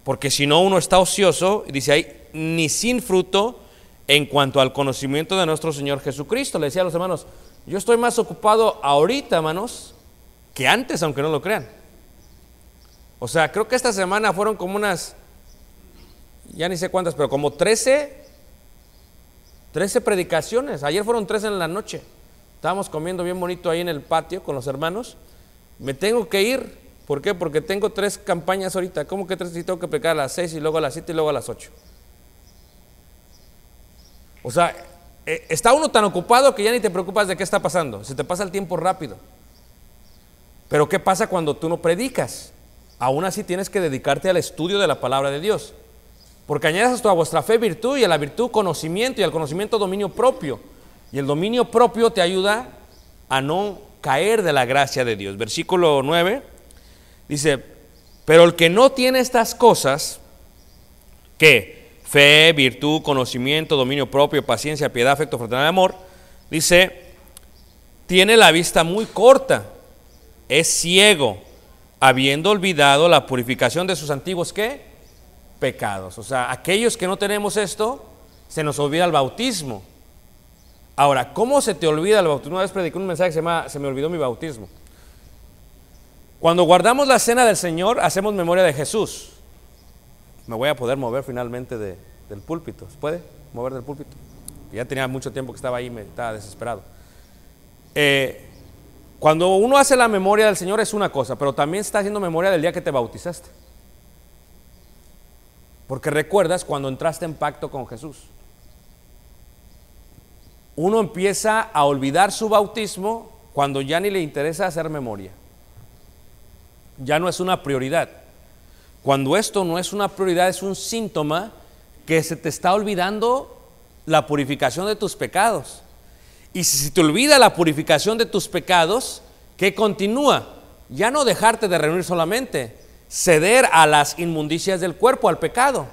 Porque si no, uno está ocioso, dice ahí, ni sin fruto en cuanto al conocimiento de nuestro Señor Jesucristo. Le decía a los hermanos, yo estoy más ocupado ahorita, hermanos, que antes, aunque no lo crean. O sea, creo que esta semana fueron como unas, ya ni sé cuántas, pero como 13, 13 predicaciones. Ayer fueron 13 en la noche. Estábamos comiendo bien bonito ahí en el patio con los hermanos. Me tengo que ir. ¿Por qué? Porque tengo tres campañas ahorita. ¿Cómo que tres? Si tengo que predicar a las seis y luego a las 7 y luego a las 8. O sea, eh, está uno tan ocupado que ya ni te preocupas de qué está pasando. Se te pasa el tiempo rápido. Pero ¿qué pasa cuando tú no predicas? aún así tienes que dedicarte al estudio de la palabra de Dios. Porque añadas a vuestra fe virtud y a la virtud conocimiento y al conocimiento dominio propio. Y el dominio propio te ayuda a no caer de la gracia de Dios. Versículo 9 dice, pero el que no tiene estas cosas, que fe, virtud, conocimiento, dominio propio, paciencia, piedad, afecto, fraternidad, amor, dice, tiene la vista muy corta, es ciego habiendo olvidado la purificación de sus antiguos ¿qué? pecados. O sea, aquellos que no tenemos esto, se nos olvida el bautismo. Ahora, ¿cómo se te olvida el bautismo? Una vez predicó un mensaje que se llama Se me olvidó mi bautismo. Cuando guardamos la cena del Señor, hacemos memoria de Jesús. Me voy a poder mover finalmente del púlpito. ¿Se puede mover del púlpito? Ya tenía mucho tiempo que estaba ahí, me estaba desesperado. Eh, cuando uno hace la memoria del Señor es una cosa, pero también está haciendo memoria del día que te bautizaste. Porque recuerdas cuando entraste en pacto con Jesús. Uno empieza a olvidar su bautismo cuando ya ni le interesa hacer memoria. Ya no es una prioridad. Cuando esto no es una prioridad es un síntoma que se te está olvidando la purificación de tus pecados. Y si te olvida la purificación de tus pecados, ¿qué continúa? Ya no dejarte de reunir solamente, ceder a las inmundicias del cuerpo, al pecado.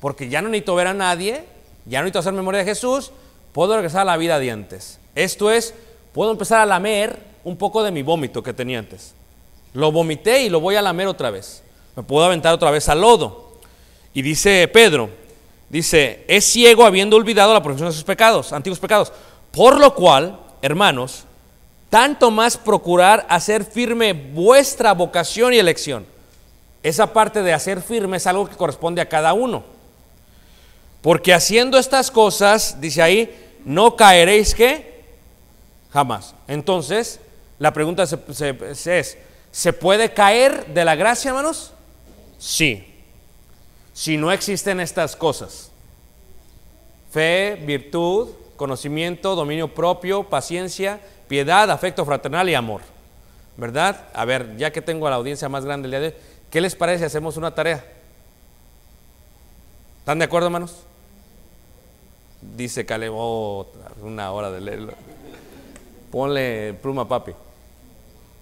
Porque ya no necesito ver a nadie, ya no necesito hacer memoria de Jesús, puedo regresar a la vida de antes. Esto es, puedo empezar a lamer un poco de mi vómito que tenía antes. Lo vomité y lo voy a lamer otra vez. Me puedo aventar otra vez al lodo. Y dice Pedro, dice, es ciego habiendo olvidado la profesión de sus pecados, antiguos pecados. Por lo cual, hermanos, tanto más procurar hacer firme vuestra vocación y elección. Esa parte de hacer firme es algo que corresponde a cada uno. Porque haciendo estas cosas, dice ahí, no caeréis que jamás. Entonces, la pregunta es, ¿se puede caer de la gracia, hermanos? Sí. Si no existen estas cosas. Fe, virtud, conocimiento, dominio propio, paciencia, piedad, afecto fraternal y amor. ¿Verdad? A ver, ya que tengo a la audiencia más grande el día de hoy, ¿qué les parece si hacemos una tarea? ¿Están de acuerdo, hermanos? Dice Caleb, oh, una hora de leerlo. Ponle pluma, papi.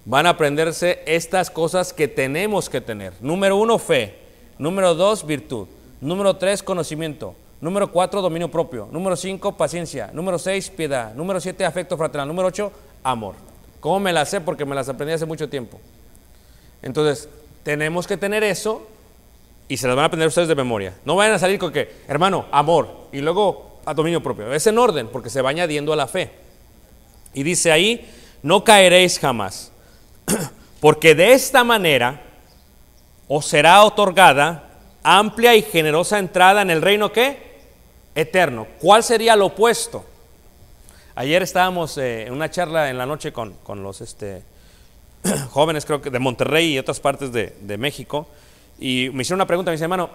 Van a aprenderse estas cosas que tenemos que tener. Número uno, fe. Número dos, virtud. Número tres, conocimiento. Número 4, dominio propio. Número 5, paciencia. Número 6, piedad. Número 7, afecto fraternal. Número 8, amor. ¿Cómo me las sé? Porque me las aprendí hace mucho tiempo. Entonces, tenemos que tener eso y se las van a aprender ustedes de memoria. No vayan a salir con que, hermano, amor y luego a dominio propio. Es en orden porque se va añadiendo a la fe. Y dice ahí, no caeréis jamás, (clears throat) porque de esta manera os será otorgada amplia y generosa entrada en el reino que eterno. ¿Cuál sería lo opuesto? Ayer estábamos eh, en una charla en la noche con, los este, (clears throat) jóvenes, creo que de Monterrey y otras partes de, México, y me hicieron una pregunta, me dice, hermano,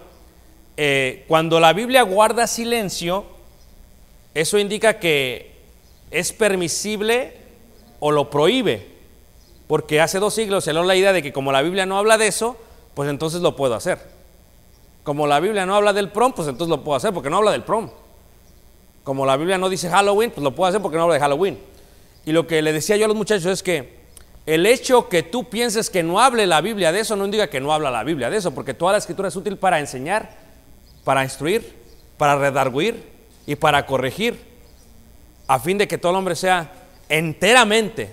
eh, cuando la Biblia guarda silencio, eso indica que es permisible o lo prohíbe, porque hace dos siglos se la idea de que como la Biblia no habla de eso, pues entonces lo puedo hacer. Como la Biblia no habla del prom, pues entonces lo puedo hacer porque no habla del prom. Como la Biblia no dice Halloween, pues lo puedo hacer porque no habla de Halloween. Y lo que le decía yo a los muchachos es que el hecho que tú pienses que no hable la Biblia de eso no indica que no habla la Biblia de eso, porque toda la escritura es útil para enseñar, para instruir, para redarguir y para corregir, a fin de que todo el hombre sea enteramente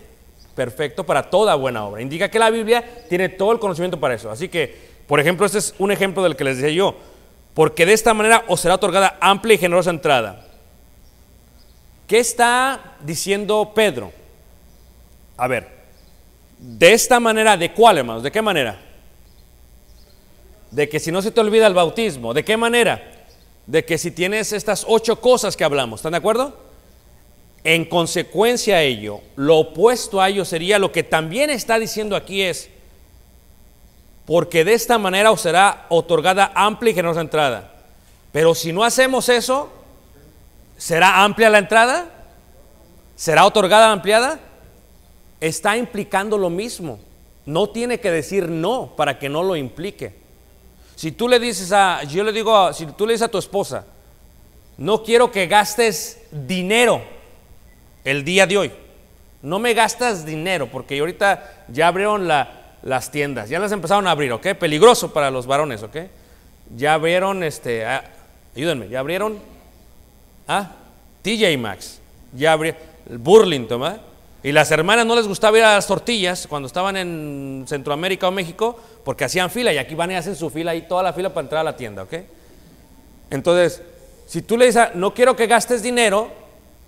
perfecto para toda buena obra. Indica que la Biblia tiene todo el conocimiento para eso. Así que por ejemplo, este es un ejemplo del que les decía yo. Porque de esta manera os será otorgada amplia y generosa entrada. ¿Qué está diciendo Pedro? A ver, de esta manera, ¿de cuál, hermanos? ¿De qué manera? De que si no se te olvida el bautismo, ¿de qué manera? De que si tienes estas ocho cosas que hablamos, ¿están de acuerdo? En consecuencia a ello, lo opuesto a ello sería lo que también está diciendo aquí es, porque de esta manera os será otorgada amplia y generosa entrada. Pero si no hacemos eso, ¿será amplia la entrada? ¿Será otorgada ampliada? Está implicando lo mismo. No tiene que decir no para que no lo implique. Si tú le dices a, yo le digo, si tú le dices a tu esposa, no quiero que gastes dinero el día de hoy. No me gastas dinero porque ahorita ya abrieron la, las tiendas. Ya las empezaron a abrir, ¿ok? Peligroso para los varones, ¿ok? Ya abrieron, este, ah, ayúdenme, ya abrieron ah, TJ Maxx, ya abrieron Burlington, ¿verdad? Y las hermanas no les gustaba ir a las tortillas cuando estaban en Centroamérica o México porque hacían fila y aquí van y hacen su fila y toda la fila para entrar a la tienda, ¿ok? Entonces, si tú le dices, ah, no quiero que gastes dinero,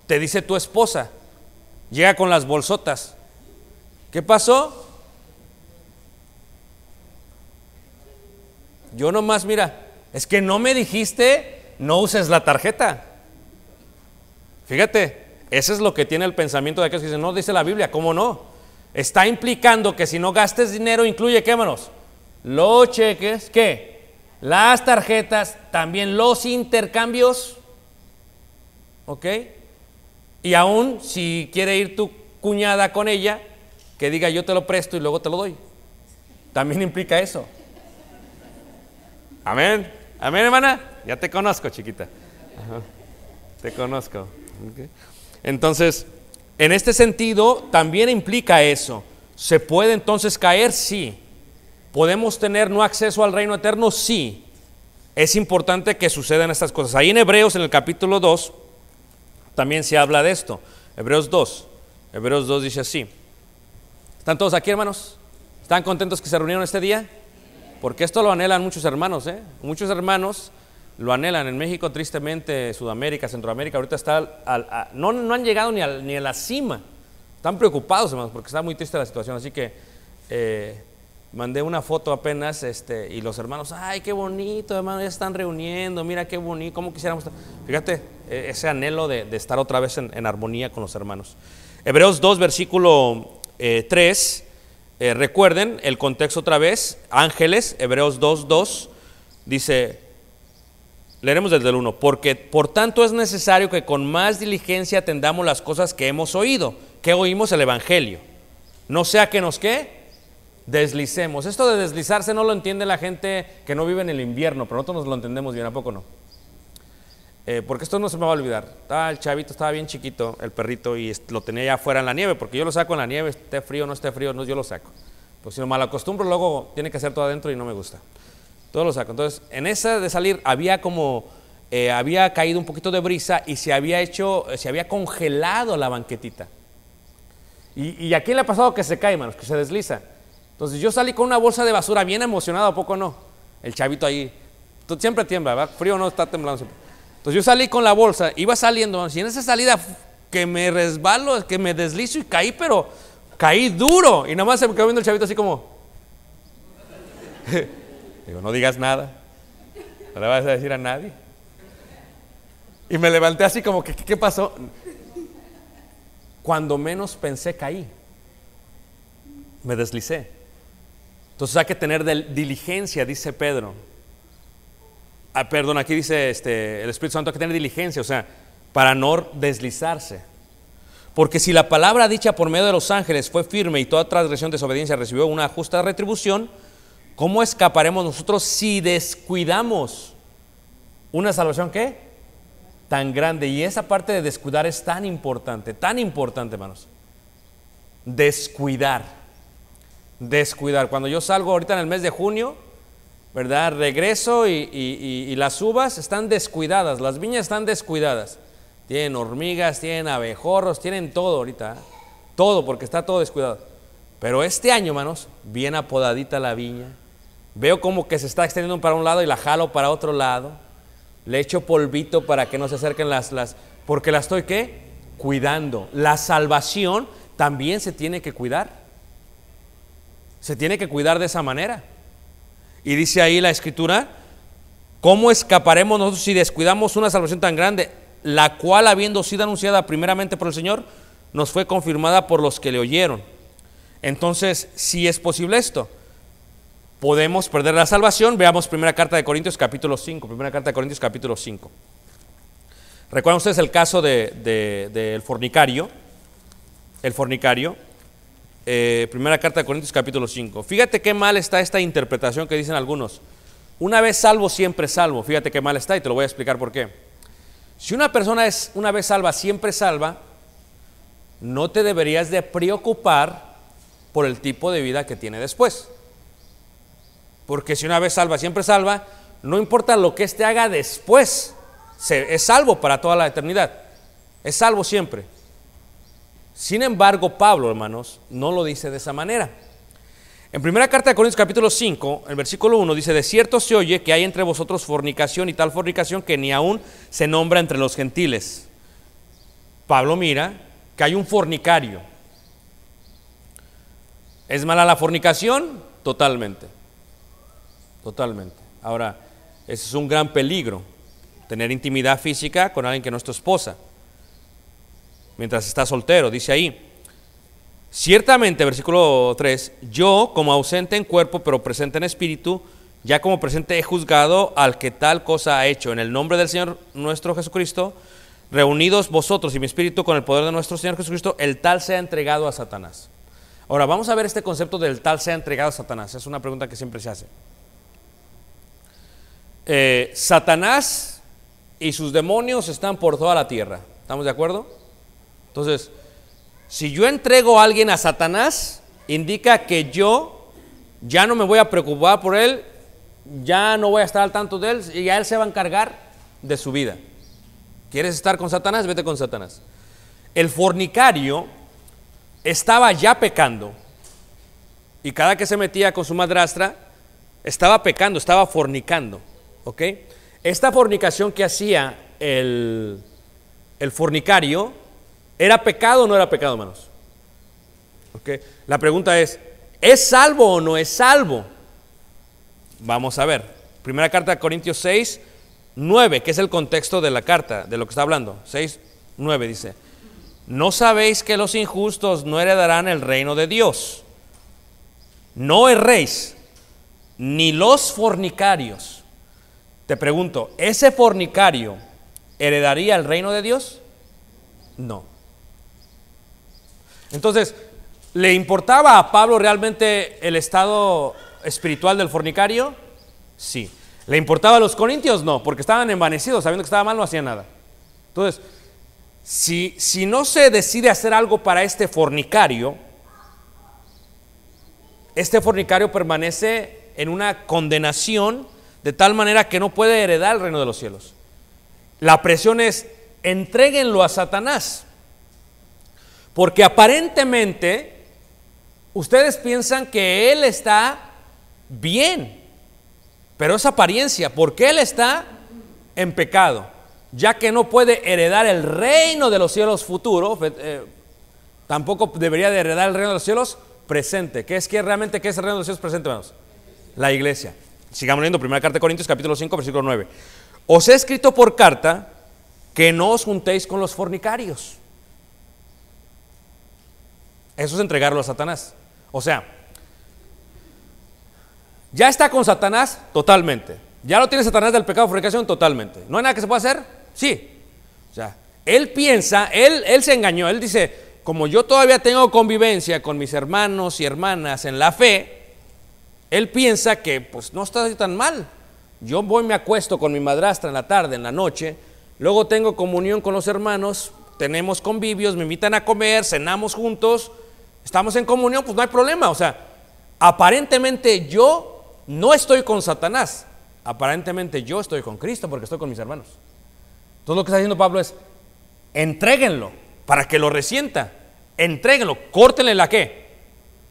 te dice tu esposa, llega con las bolsotas. ¿Qué pasó? Yo nomás, mira, es que no me dijiste, no uses la tarjeta. Fíjate, ese es lo que tiene el pensamiento de aquellos que dicen, no, dice la Biblia, ¿cómo no? Está implicando que si no gastes dinero, incluye, ¿qué manos? Los cheques, ¿qué? Las tarjetas, también los intercambios, ¿ok? Y aún si quiere ir tu cuñada con ella, que diga yo te lo presto y luego te lo doy. También implica eso. Amén. Amén, hermana. Ya te conozco, chiquita. Te conozco. Entonces, en este sentido, también implica eso. ¿Se puede entonces caer? Sí. ¿Podemos tener no acceso al reino eterno? Sí. Es importante que sucedan estas cosas. Ahí en Hebreos, en el capítulo 2, también se habla de esto. Hebreos 2. Hebreos 2 dice así. ¿Están todos aquí, hermanos? ¿Están contentos que se reunieron este día? Porque esto lo anhelan muchos hermanos, ¿eh? Muchos hermanos lo anhelan. En México, tristemente, Sudamérica, Centroamérica, ahorita está no, han llegado ni, al, ni, a la cima. Están preocupados, hermanos, porque está muy triste la situación. Así que eh, mandé una foto apenas este, y los hermanos, ay, qué bonito, hermano, ya están reuniendo, mira qué bonito, cómo quisiéramos. Fíjate, e, ese anhelo de, estar otra vez en, armonía con los hermanos. Hebreos 2, versículo 3 eh, eh, recuerden el contexto otra vez, ángeles, Hebreos 2, 2, dice, leeremos desde el 1, porque por tanto es necesario que con más diligencia atendamos las cosas que hemos oído, que oímos el Evangelio, no sea que nos qué, deslicemos. Esto de deslizarse no lo entiende la gente que no vive en el invierno, pero nosotros nos lo entendemos bien, ¿a poco no? Eh, porque esto no se me va a olvidar. Ah, el chavito estaba bien chiquito, el perrito, y lo tenía ya afuera en la nieve, porque yo lo saco en la nieve, esté frío, no esté frío, no, yo lo saco. Pues si no mal acostumbro, luego tiene que hacer todo adentro y no me gusta. Todo lo saco. Entonces, en esa de salir había como, eh, había caído un poquito de brisa y se había hecho, eh, se había congelado la banquetita. ¿Y, aquí le ha pasado que se cae, manos, que se desliza? Entonces yo salí con una bolsa de basura bien emocionado, ¿a poco no? El chavito ahí, siempre tiembla, ¿verdad? Frío no, está temblando siempre. Entonces yo salí con la bolsa, iba saliendo, y en esa salida que me resbalo, que me deslizo y caí, pero caí duro. Y nada más se me quedó viendo el chavito así como. (laughs) Digo, no digas nada. No le vas a decir a nadie. Y me levanté así como que, ¿qué pasó? Cuando menos pensé, caí. Me deslicé. Entonces hay que tener diligencia, dice Pedro. Ah, perdón, aquí dice este, el Espíritu Santo que tiene diligencia, o sea, para no deslizarse. Porque si la palabra dicha por medio de los ángeles fue firme y toda transgresión de desobediencia recibió una justa retribución, ¿cómo escaparemos nosotros si descuidamos una salvación qué? Tan grande. Y esa parte de descuidar es tan importante, tan importante, hermanos. Descuidar. Descuidar. Cuando yo salgo ahorita en el mes de junio, ¿verdad? Regreso y, las uvas están descuidadas, las viñas están descuidadas. Tienen hormigas, tienen abejorros, tienen todo ahorita, ¿eh? todo, porque está todo descuidado. Pero este año, hermanos, bien apodadita la viña. Veo como que se está extendiendo para un lado y la jalo para otro lado. Le echo polvito para que no se acerquen las, las porque la estoy qué? Cuidando. La salvación también se tiene que cuidar. Se tiene que cuidar de esa manera. Y dice ahí la escritura, ¿cómo escaparemos nosotros si descuidamos una salvación tan grande, la cual habiendo sido anunciada primeramente por el Señor, nos fue confirmada por los que le oyeron? Entonces, si es posible esto, podemos perder la salvación. Veamos primera carta de Corintios capítulo 5, primera carta de Corintios capítulo 5. Recuerden ustedes el caso del fornicario? El fornicario eh, primera carta de Corintios capítulo 5. Fíjate qué mal está esta interpretación que dicen algunos. Una vez salvo, siempre salvo. Fíjate qué mal está y te lo voy a explicar por qué. Si una persona es una vez salva, siempre salva, no te deberías de preocupar por el tipo de vida que tiene después. Porque si una vez salva, siempre salva, no importa lo que éste haga después, es salvo para toda la eternidad. Es salvo siempre. Sin embargo, Pablo, hermanos, no lo dice de esa manera. En primera carta de Corintios capítulo 5, el versículo 1 dice, de cierto se oye que hay entre vosotros fornicación y tal fornicación que ni aún se nombra entre los gentiles. Pablo mira que hay un fornicario. ¿Es mala la fornicación? Totalmente. Totalmente. Ahora, ese es un gran peligro, tener intimidad física con alguien que no es tu esposa mientras está soltero. Dice ahí, ciertamente, versículo 3, yo como ausente en cuerpo, pero presente en espíritu, ya como presente he juzgado al que tal cosa ha hecho. En el nombre del Señor nuestro Jesucristo, reunidos vosotros y mi espíritu con el poder de nuestro Señor Jesucristo, el tal se ha entregado a Satanás. Ahora, vamos a ver este concepto del tal se ha entregado a Satanás. Es una pregunta que siempre se hace. Eh, Satanás y sus demonios están por toda la tierra. ¿Estamos de acuerdo? Entonces, si yo entrego a alguien a Satanás, indica que yo ya no me voy a preocupar por él, ya no voy a estar al tanto de él, y ya él se va a encargar de su vida. ¿Quieres estar con Satanás? Vete con Satanás. El fornicario estaba ya pecando y cada que se metía con su madrastra, estaba pecando, estaba fornicando. ¿Ok? Esta fornicación que hacía el, el fornicario ¿Era pecado o no era pecado, hermanos? La pregunta es, ¿es salvo o no es salvo? Vamos a ver. Primera carta de Corintios 6, 9, que es el contexto de la carta, de lo que está hablando. 6, 9 dice, ¿no sabéis que los injustos no heredarán el reino de Dios? No erréis, ni los fornicarios. Te pregunto, ¿ese fornicario heredaría el reino de Dios? No. Entonces, ¿le importaba a Pablo realmente el estado espiritual del fornicario? Sí. ¿Le importaba a los corintios? No, porque estaban envanecidos, sabiendo que estaba mal, no hacía nada. Entonces, si, si no se decide hacer algo para este fornicario, este fornicario permanece en una condenación de tal manera que no puede heredar el reino de los cielos. La presión es, entréguenlo a Satanás. Porque aparentemente ustedes piensan que Él está bien, pero es apariencia, porque Él está en pecado, ya que no puede heredar el reino de los cielos futuro, eh, tampoco debería de heredar el reino de los cielos presente. ¿Qué es que realmente es el reino de los cielos presente, hermanos? La iglesia. Sigamos leyendo, primera carta de Corintios, capítulo 5, versículo 9. Os he escrito por carta que no os juntéis con los fornicarios eso es entregarlo a Satanás. O sea, ya está con Satanás totalmente. Ya lo tiene Satanás del pecado de fornicación totalmente. ¿No hay nada que se pueda hacer? Sí. O sea, él piensa, él, él se engañó, él dice, como yo todavía tengo convivencia con mis hermanos y hermanas en la fe, él piensa que pues no está tan mal. Yo voy, me acuesto con mi madrastra en la tarde, en la noche, luego tengo comunión con los hermanos, tenemos convivios, me invitan a comer, cenamos juntos, estamos en comunión, pues no hay problema. O sea, aparentemente yo no estoy con Satanás, aparentemente yo estoy con Cristo porque estoy con mis hermanos. Entonces lo que está diciendo Pablo es, entréguenlo para que lo resienta, entréguenlo, córtenle la qué,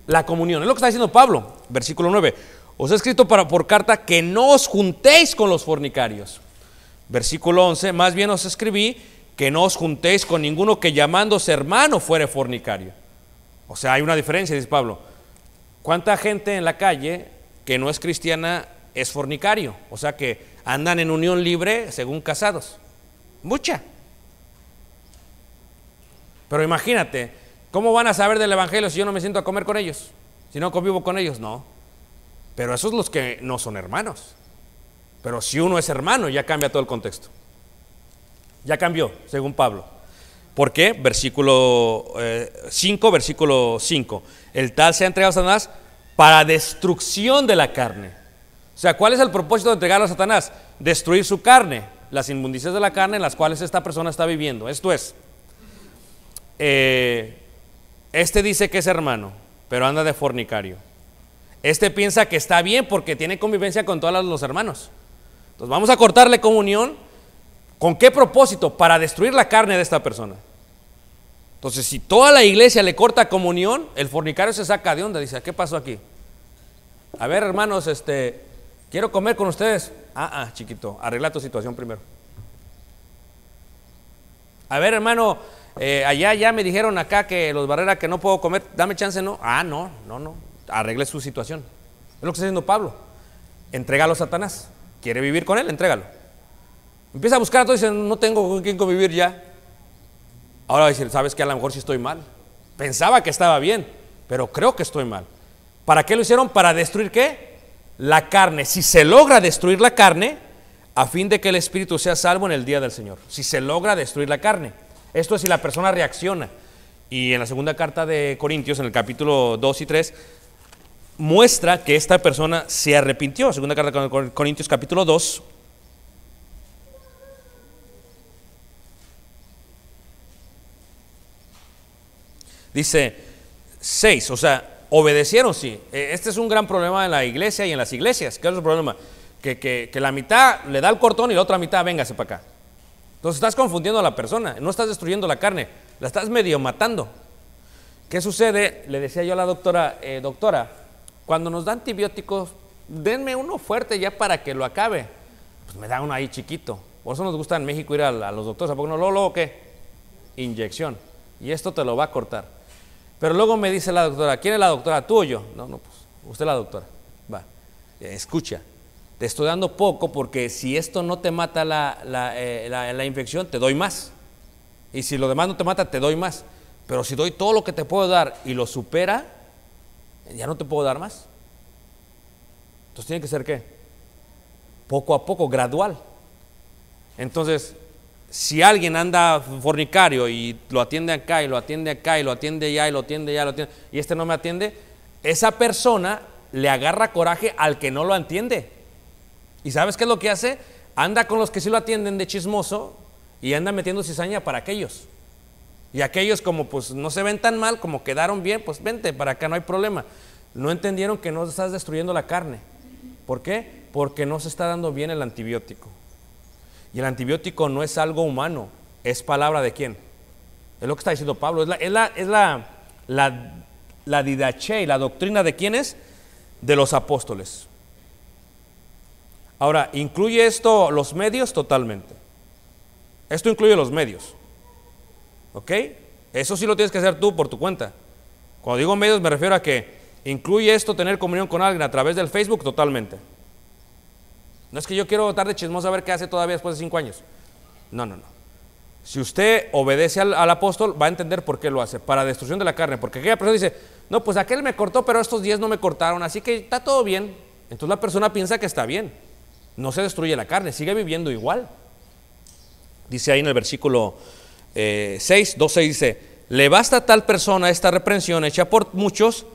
la comunión. Es lo que está diciendo Pablo, versículo 9. Os he escrito para, por carta que no os juntéis con los fornicarios. Versículo 11, más bien os escribí que no os juntéis con ninguno que llamándose hermano fuere fornicario o sea, hay una diferencia, dice Pablo. ¿Cuánta gente en la calle que no es cristiana es fornicario? O sea, que andan en unión libre según casados. Mucha. Pero imagínate, ¿cómo van a saber del Evangelio si yo no me siento a comer con ellos? Si no convivo con ellos, no. Pero esos los que no son hermanos. Pero si uno es hermano, ya cambia todo el contexto. Ya cambió, según Pablo. ¿Por qué? Versículo 5, eh, versículo 5. El tal se ha entregado a Satanás para destrucción de la carne. O sea, ¿cuál es el propósito de entregarlo a Satanás? Destruir su carne, las inmundicias de la carne en las cuales esta persona está viviendo. Esto es, eh, este dice que es hermano, pero anda de fornicario. Este piensa que está bien porque tiene convivencia con todos los hermanos. Entonces vamos a cortarle comunión. ¿Con qué propósito? Para destruir la carne de esta persona. Entonces, si toda la iglesia le corta comunión, el fornicario se saca de onda, dice, ¿qué pasó aquí? A ver, hermanos, este, quiero comer con ustedes. Ah, ah, chiquito, arregla tu situación primero. A ver, hermano, eh, allá ya me dijeron acá que los barreras que no puedo comer, dame chance, no. Ah, no, no, no, arregle su situación. Es lo que está haciendo Pablo. Entrégalo a Satanás. ¿Quiere vivir con él? Entrégalo. Empieza a buscar a todos y dice, no tengo con quién convivir ya. Ahora decir, ¿sabes que A lo mejor sí estoy mal. Pensaba que estaba bien, pero creo que estoy mal. ¿Para qué lo hicieron? Para destruir qué? La carne. Si se logra destruir la carne, a fin de que el espíritu sea salvo en el día del Señor. Si se logra destruir la carne. Esto es si la persona reacciona. Y en la segunda carta de Corintios, en el capítulo 2 y 3, muestra que esta persona se arrepintió. Segunda carta de Corintios, capítulo 2, Dice seis, o sea, obedecieron, sí. E, este es un gran problema en la iglesia y en las iglesias. ¿Qué es el problema? Que, la mitad le da el cortón y la otra mitad, véngase para acá. Entonces estás confundiendo a la persona, no estás destruyendo la carne, la estás medio matando. ¿Qué sucede? Le decía yo a la doctora, eh, doctora, cuando nos da antibióticos, denme uno fuerte ya para que lo acabe. Pues me da uno ahí chiquito. Por eso nos gusta en México ir a, los doctores, ¿a poco no? lo luego qué? Inyección. Y esto te lo va a cortar. Pero luego me dice la doctora, ¿quién es la doctora? ¿Tú o yo? No, no, pues usted es la doctora. Va, eh, escucha, te estoy dando poco porque si esto no te mata eh, la, la infección, te doy más. Y si lo demás no te mata, te doy más. Pero si doy todo lo que te puedo dar y lo supera, ya no te puedo dar más. Entonces tiene que ser qué? Poco a poco, gradual. Entonces, si alguien anda fornicario y lo atiende acá y lo atiende acá y lo atiende ya y lo atiende ya lo atiende, y este no me atiende, esa persona le agarra coraje al que no lo atiende. ¿Y sabes qué es lo que hace? Anda con los que sí lo atienden de chismoso y anda metiendo cizaña para aquellos. Y aquellos como pues no se ven tan mal, como quedaron bien, pues vente, para acá no hay problema. No entendieron que no estás destruyendo la carne. ¿Por qué? Porque no se está dando bien el antibiótico. Y el antibiótico no es algo humano, es palabra de quién. Es lo que está diciendo Pablo, es la, es la, la, la, la doctrina de es De los apóstoles. Ahora, ¿incluye esto los medios? Totalmente. Esto incluye los medios. ¿Ok? Eso sí lo tienes que hacer tú por tu cuenta. Cuando digo medios me refiero a que incluye esto tener comunión con alguien a través del Facebook totalmente. No es que yo quiero votar de chismosa a ver qué hace todavía después de cinco años. No, no, no. Si usted obedece al, apóstol, va a entender por qué lo hace, para destrucción de la carne. Porque aquella persona dice, no, pues aquel me cortó, pero estos diez no me cortaron, así que está todo bien. Entonces la persona piensa que está bien. No se destruye la carne, sigue viviendo igual. Dice ahí en el versículo 6, eh, 12 dice, le basta a tal persona esta reprensión hecha por muchos,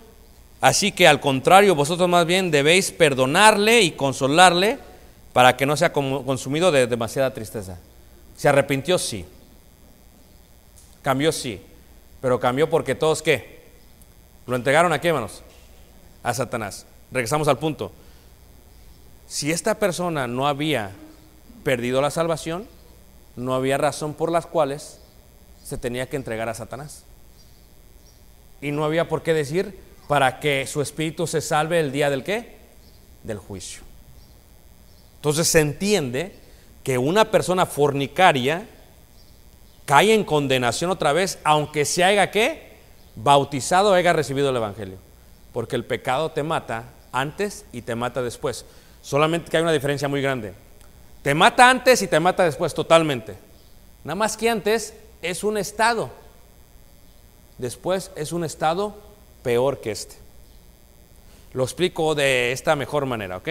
así que al contrario, vosotros más bien debéis perdonarle y consolarle para que no sea consumido de demasiada tristeza. ¿Se arrepintió? Sí. Cambió, sí. Pero cambió porque todos qué? Lo entregaron a qué, hermanos? A Satanás. Regresamos al punto. Si esta persona no había perdido la salvación, no había razón por las cuales se tenía que entregar a Satanás. Y no había por qué decir para que su espíritu se salve el día del qué? Del juicio. Entonces se entiende que una persona fornicaria cae en condenación otra vez, aunque se haya que bautizado, haya recibido el Evangelio. Porque el pecado te mata antes y te mata después. Solamente que hay una diferencia muy grande. Te mata antes y te mata después totalmente. Nada más que antes es un estado. Después es un estado peor que este. Lo explico de esta mejor manera, ¿ok?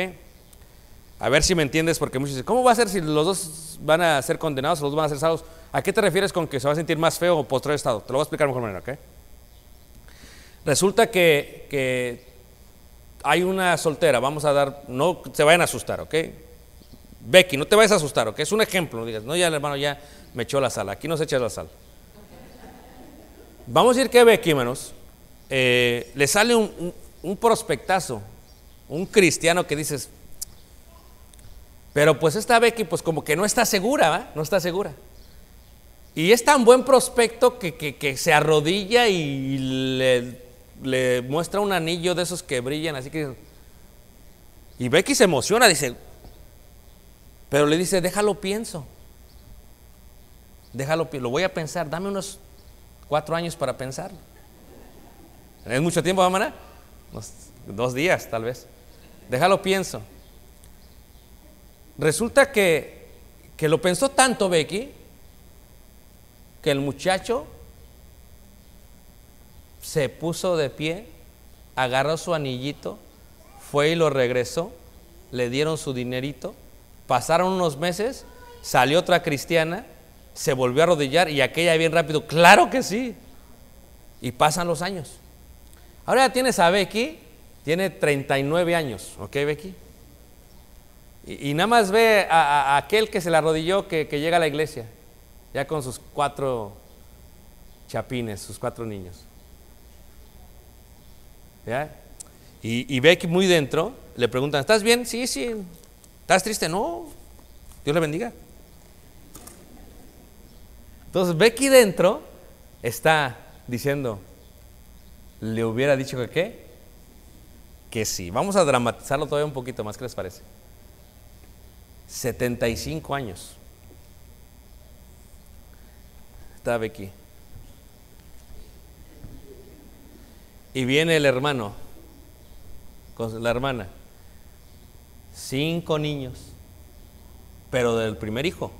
A ver si me entiendes, porque muchos dicen, ¿cómo va a ser si los dos van a ser condenados los dos van a ser salvos? ¿A qué te refieres con que se va a sentir más feo o postrer estado? Te lo voy a explicar mejor manera, ¿ok? Resulta que, hay una soltera, vamos a dar, no se vayan a asustar, ¿ok? Becky, no te vayas a asustar, ¿ok? Es un ejemplo, no digas, no, ya el hermano ya me echó la sal, aquí no se echa la sal. Vamos a decir que Becky, hermanos, eh, le sale un, un prospectazo, un cristiano que dices, pero pues esta Becky pues como que no está segura, ¿va? No está segura. Y es tan buen prospecto que, se arrodilla y le, muestra un anillo de esos que brillan, así que... Y Becky se emociona, dice, pero le dice, déjalo pienso, déjalo, lo voy a pensar, dame unos cuatro años para pensarlo. ¿Es mucho tiempo, mamá? Dos días, tal vez. Déjalo pienso. Resulta que, lo pensó tanto Becky que el muchacho se puso de pie, agarró su anillito, fue y lo regresó, le dieron su dinerito, pasaron unos meses, salió otra cristiana, se volvió a arrodillar y aquella bien rápido, claro que sí. Y pasan los años. Ahora ya tienes a Becky, tiene 39 años, ¿ok Becky? Y, nada más ve a, aquel que se le arrodilló que, llega a la iglesia, ya con sus cuatro chapines, sus cuatro niños. ¿Ya? Y, y, ve muy dentro le preguntan, ¿estás bien? Sí, sí. ¿Estás triste? No. Dios le bendiga. Entonces ve dentro está diciendo, le hubiera dicho que qué, que sí. Vamos a dramatizarlo todavía un poquito más, ¿qué les parece? 75 años. Está Becky. Y viene el hermano con la hermana. Cinco niños, pero del primer hijo.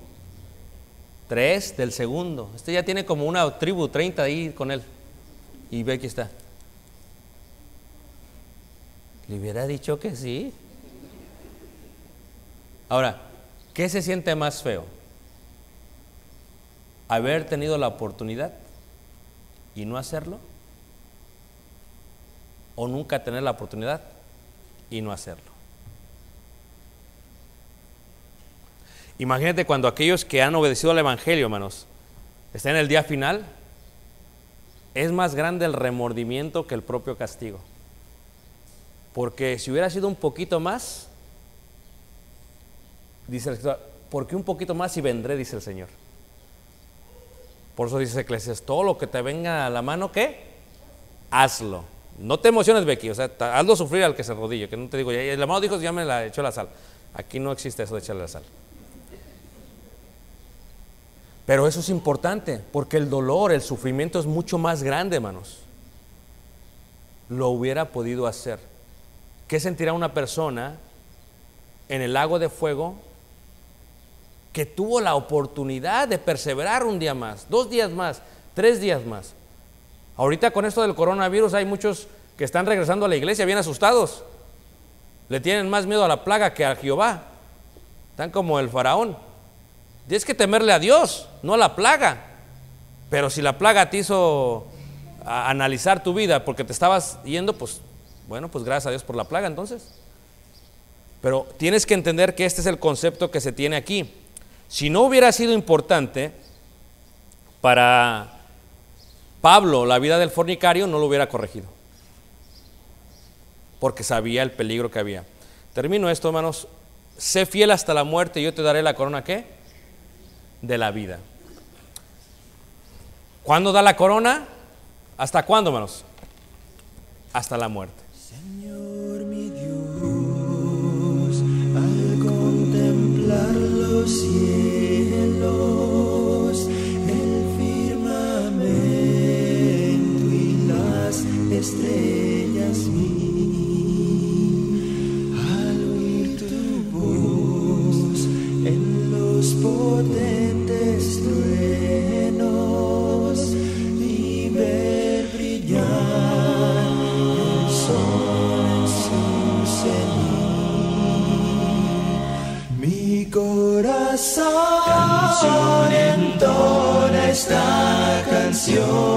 Tres del segundo. Este ya tiene como una tribu, 30 ahí con él. Y Becky está. Le hubiera dicho que sí. Ahora, ¿qué se siente más feo? ¿Haber tenido la oportunidad y no hacerlo? ¿O nunca tener la oportunidad y no hacerlo? Imagínate cuando aquellos que han obedecido al Evangelio, hermanos, están en el día final, es más grande el remordimiento que el propio castigo. Porque si hubiera sido un poquito más, dice el Escritura, porque un poquito más y vendré, dice el Señor. Por eso dice Eclesiastes, todo lo que te venga a la mano, ¿qué? Hazlo. No te emociones, Becky, o sea, hazlo sufrir al que se rodilla, que no te digo, ya, el amado dijo, ya me la echó la sal. Aquí no existe eso de echarle la sal. Pero eso es importante, porque el dolor, el sufrimiento es mucho más grande, hermanos. Lo hubiera podido hacer. ¿Qué sentirá una persona en el lago de fuego que tuvo la oportunidad de perseverar un día más, dos días más, tres días más. Ahorita con esto del coronavirus hay muchos que están regresando a la iglesia bien asustados. Le tienen más miedo a la plaga que a Jehová. Están como el faraón. Tienes que temerle a Dios, no a la plaga. Pero si la plaga te hizo analizar tu vida porque te estabas yendo, pues bueno, pues gracias a Dios por la plaga entonces. Pero tienes que entender que este es el concepto que se tiene aquí. Si no hubiera sido importante para Pablo la vida del fornicario, no lo hubiera corregido. Porque sabía el peligro que había. Termino esto, hermanos. Sé fiel hasta la muerte y yo te daré la corona qué? De la vida. ¿Cuándo da la corona? ¿Hasta cuándo, hermanos? Hasta la muerte. Yo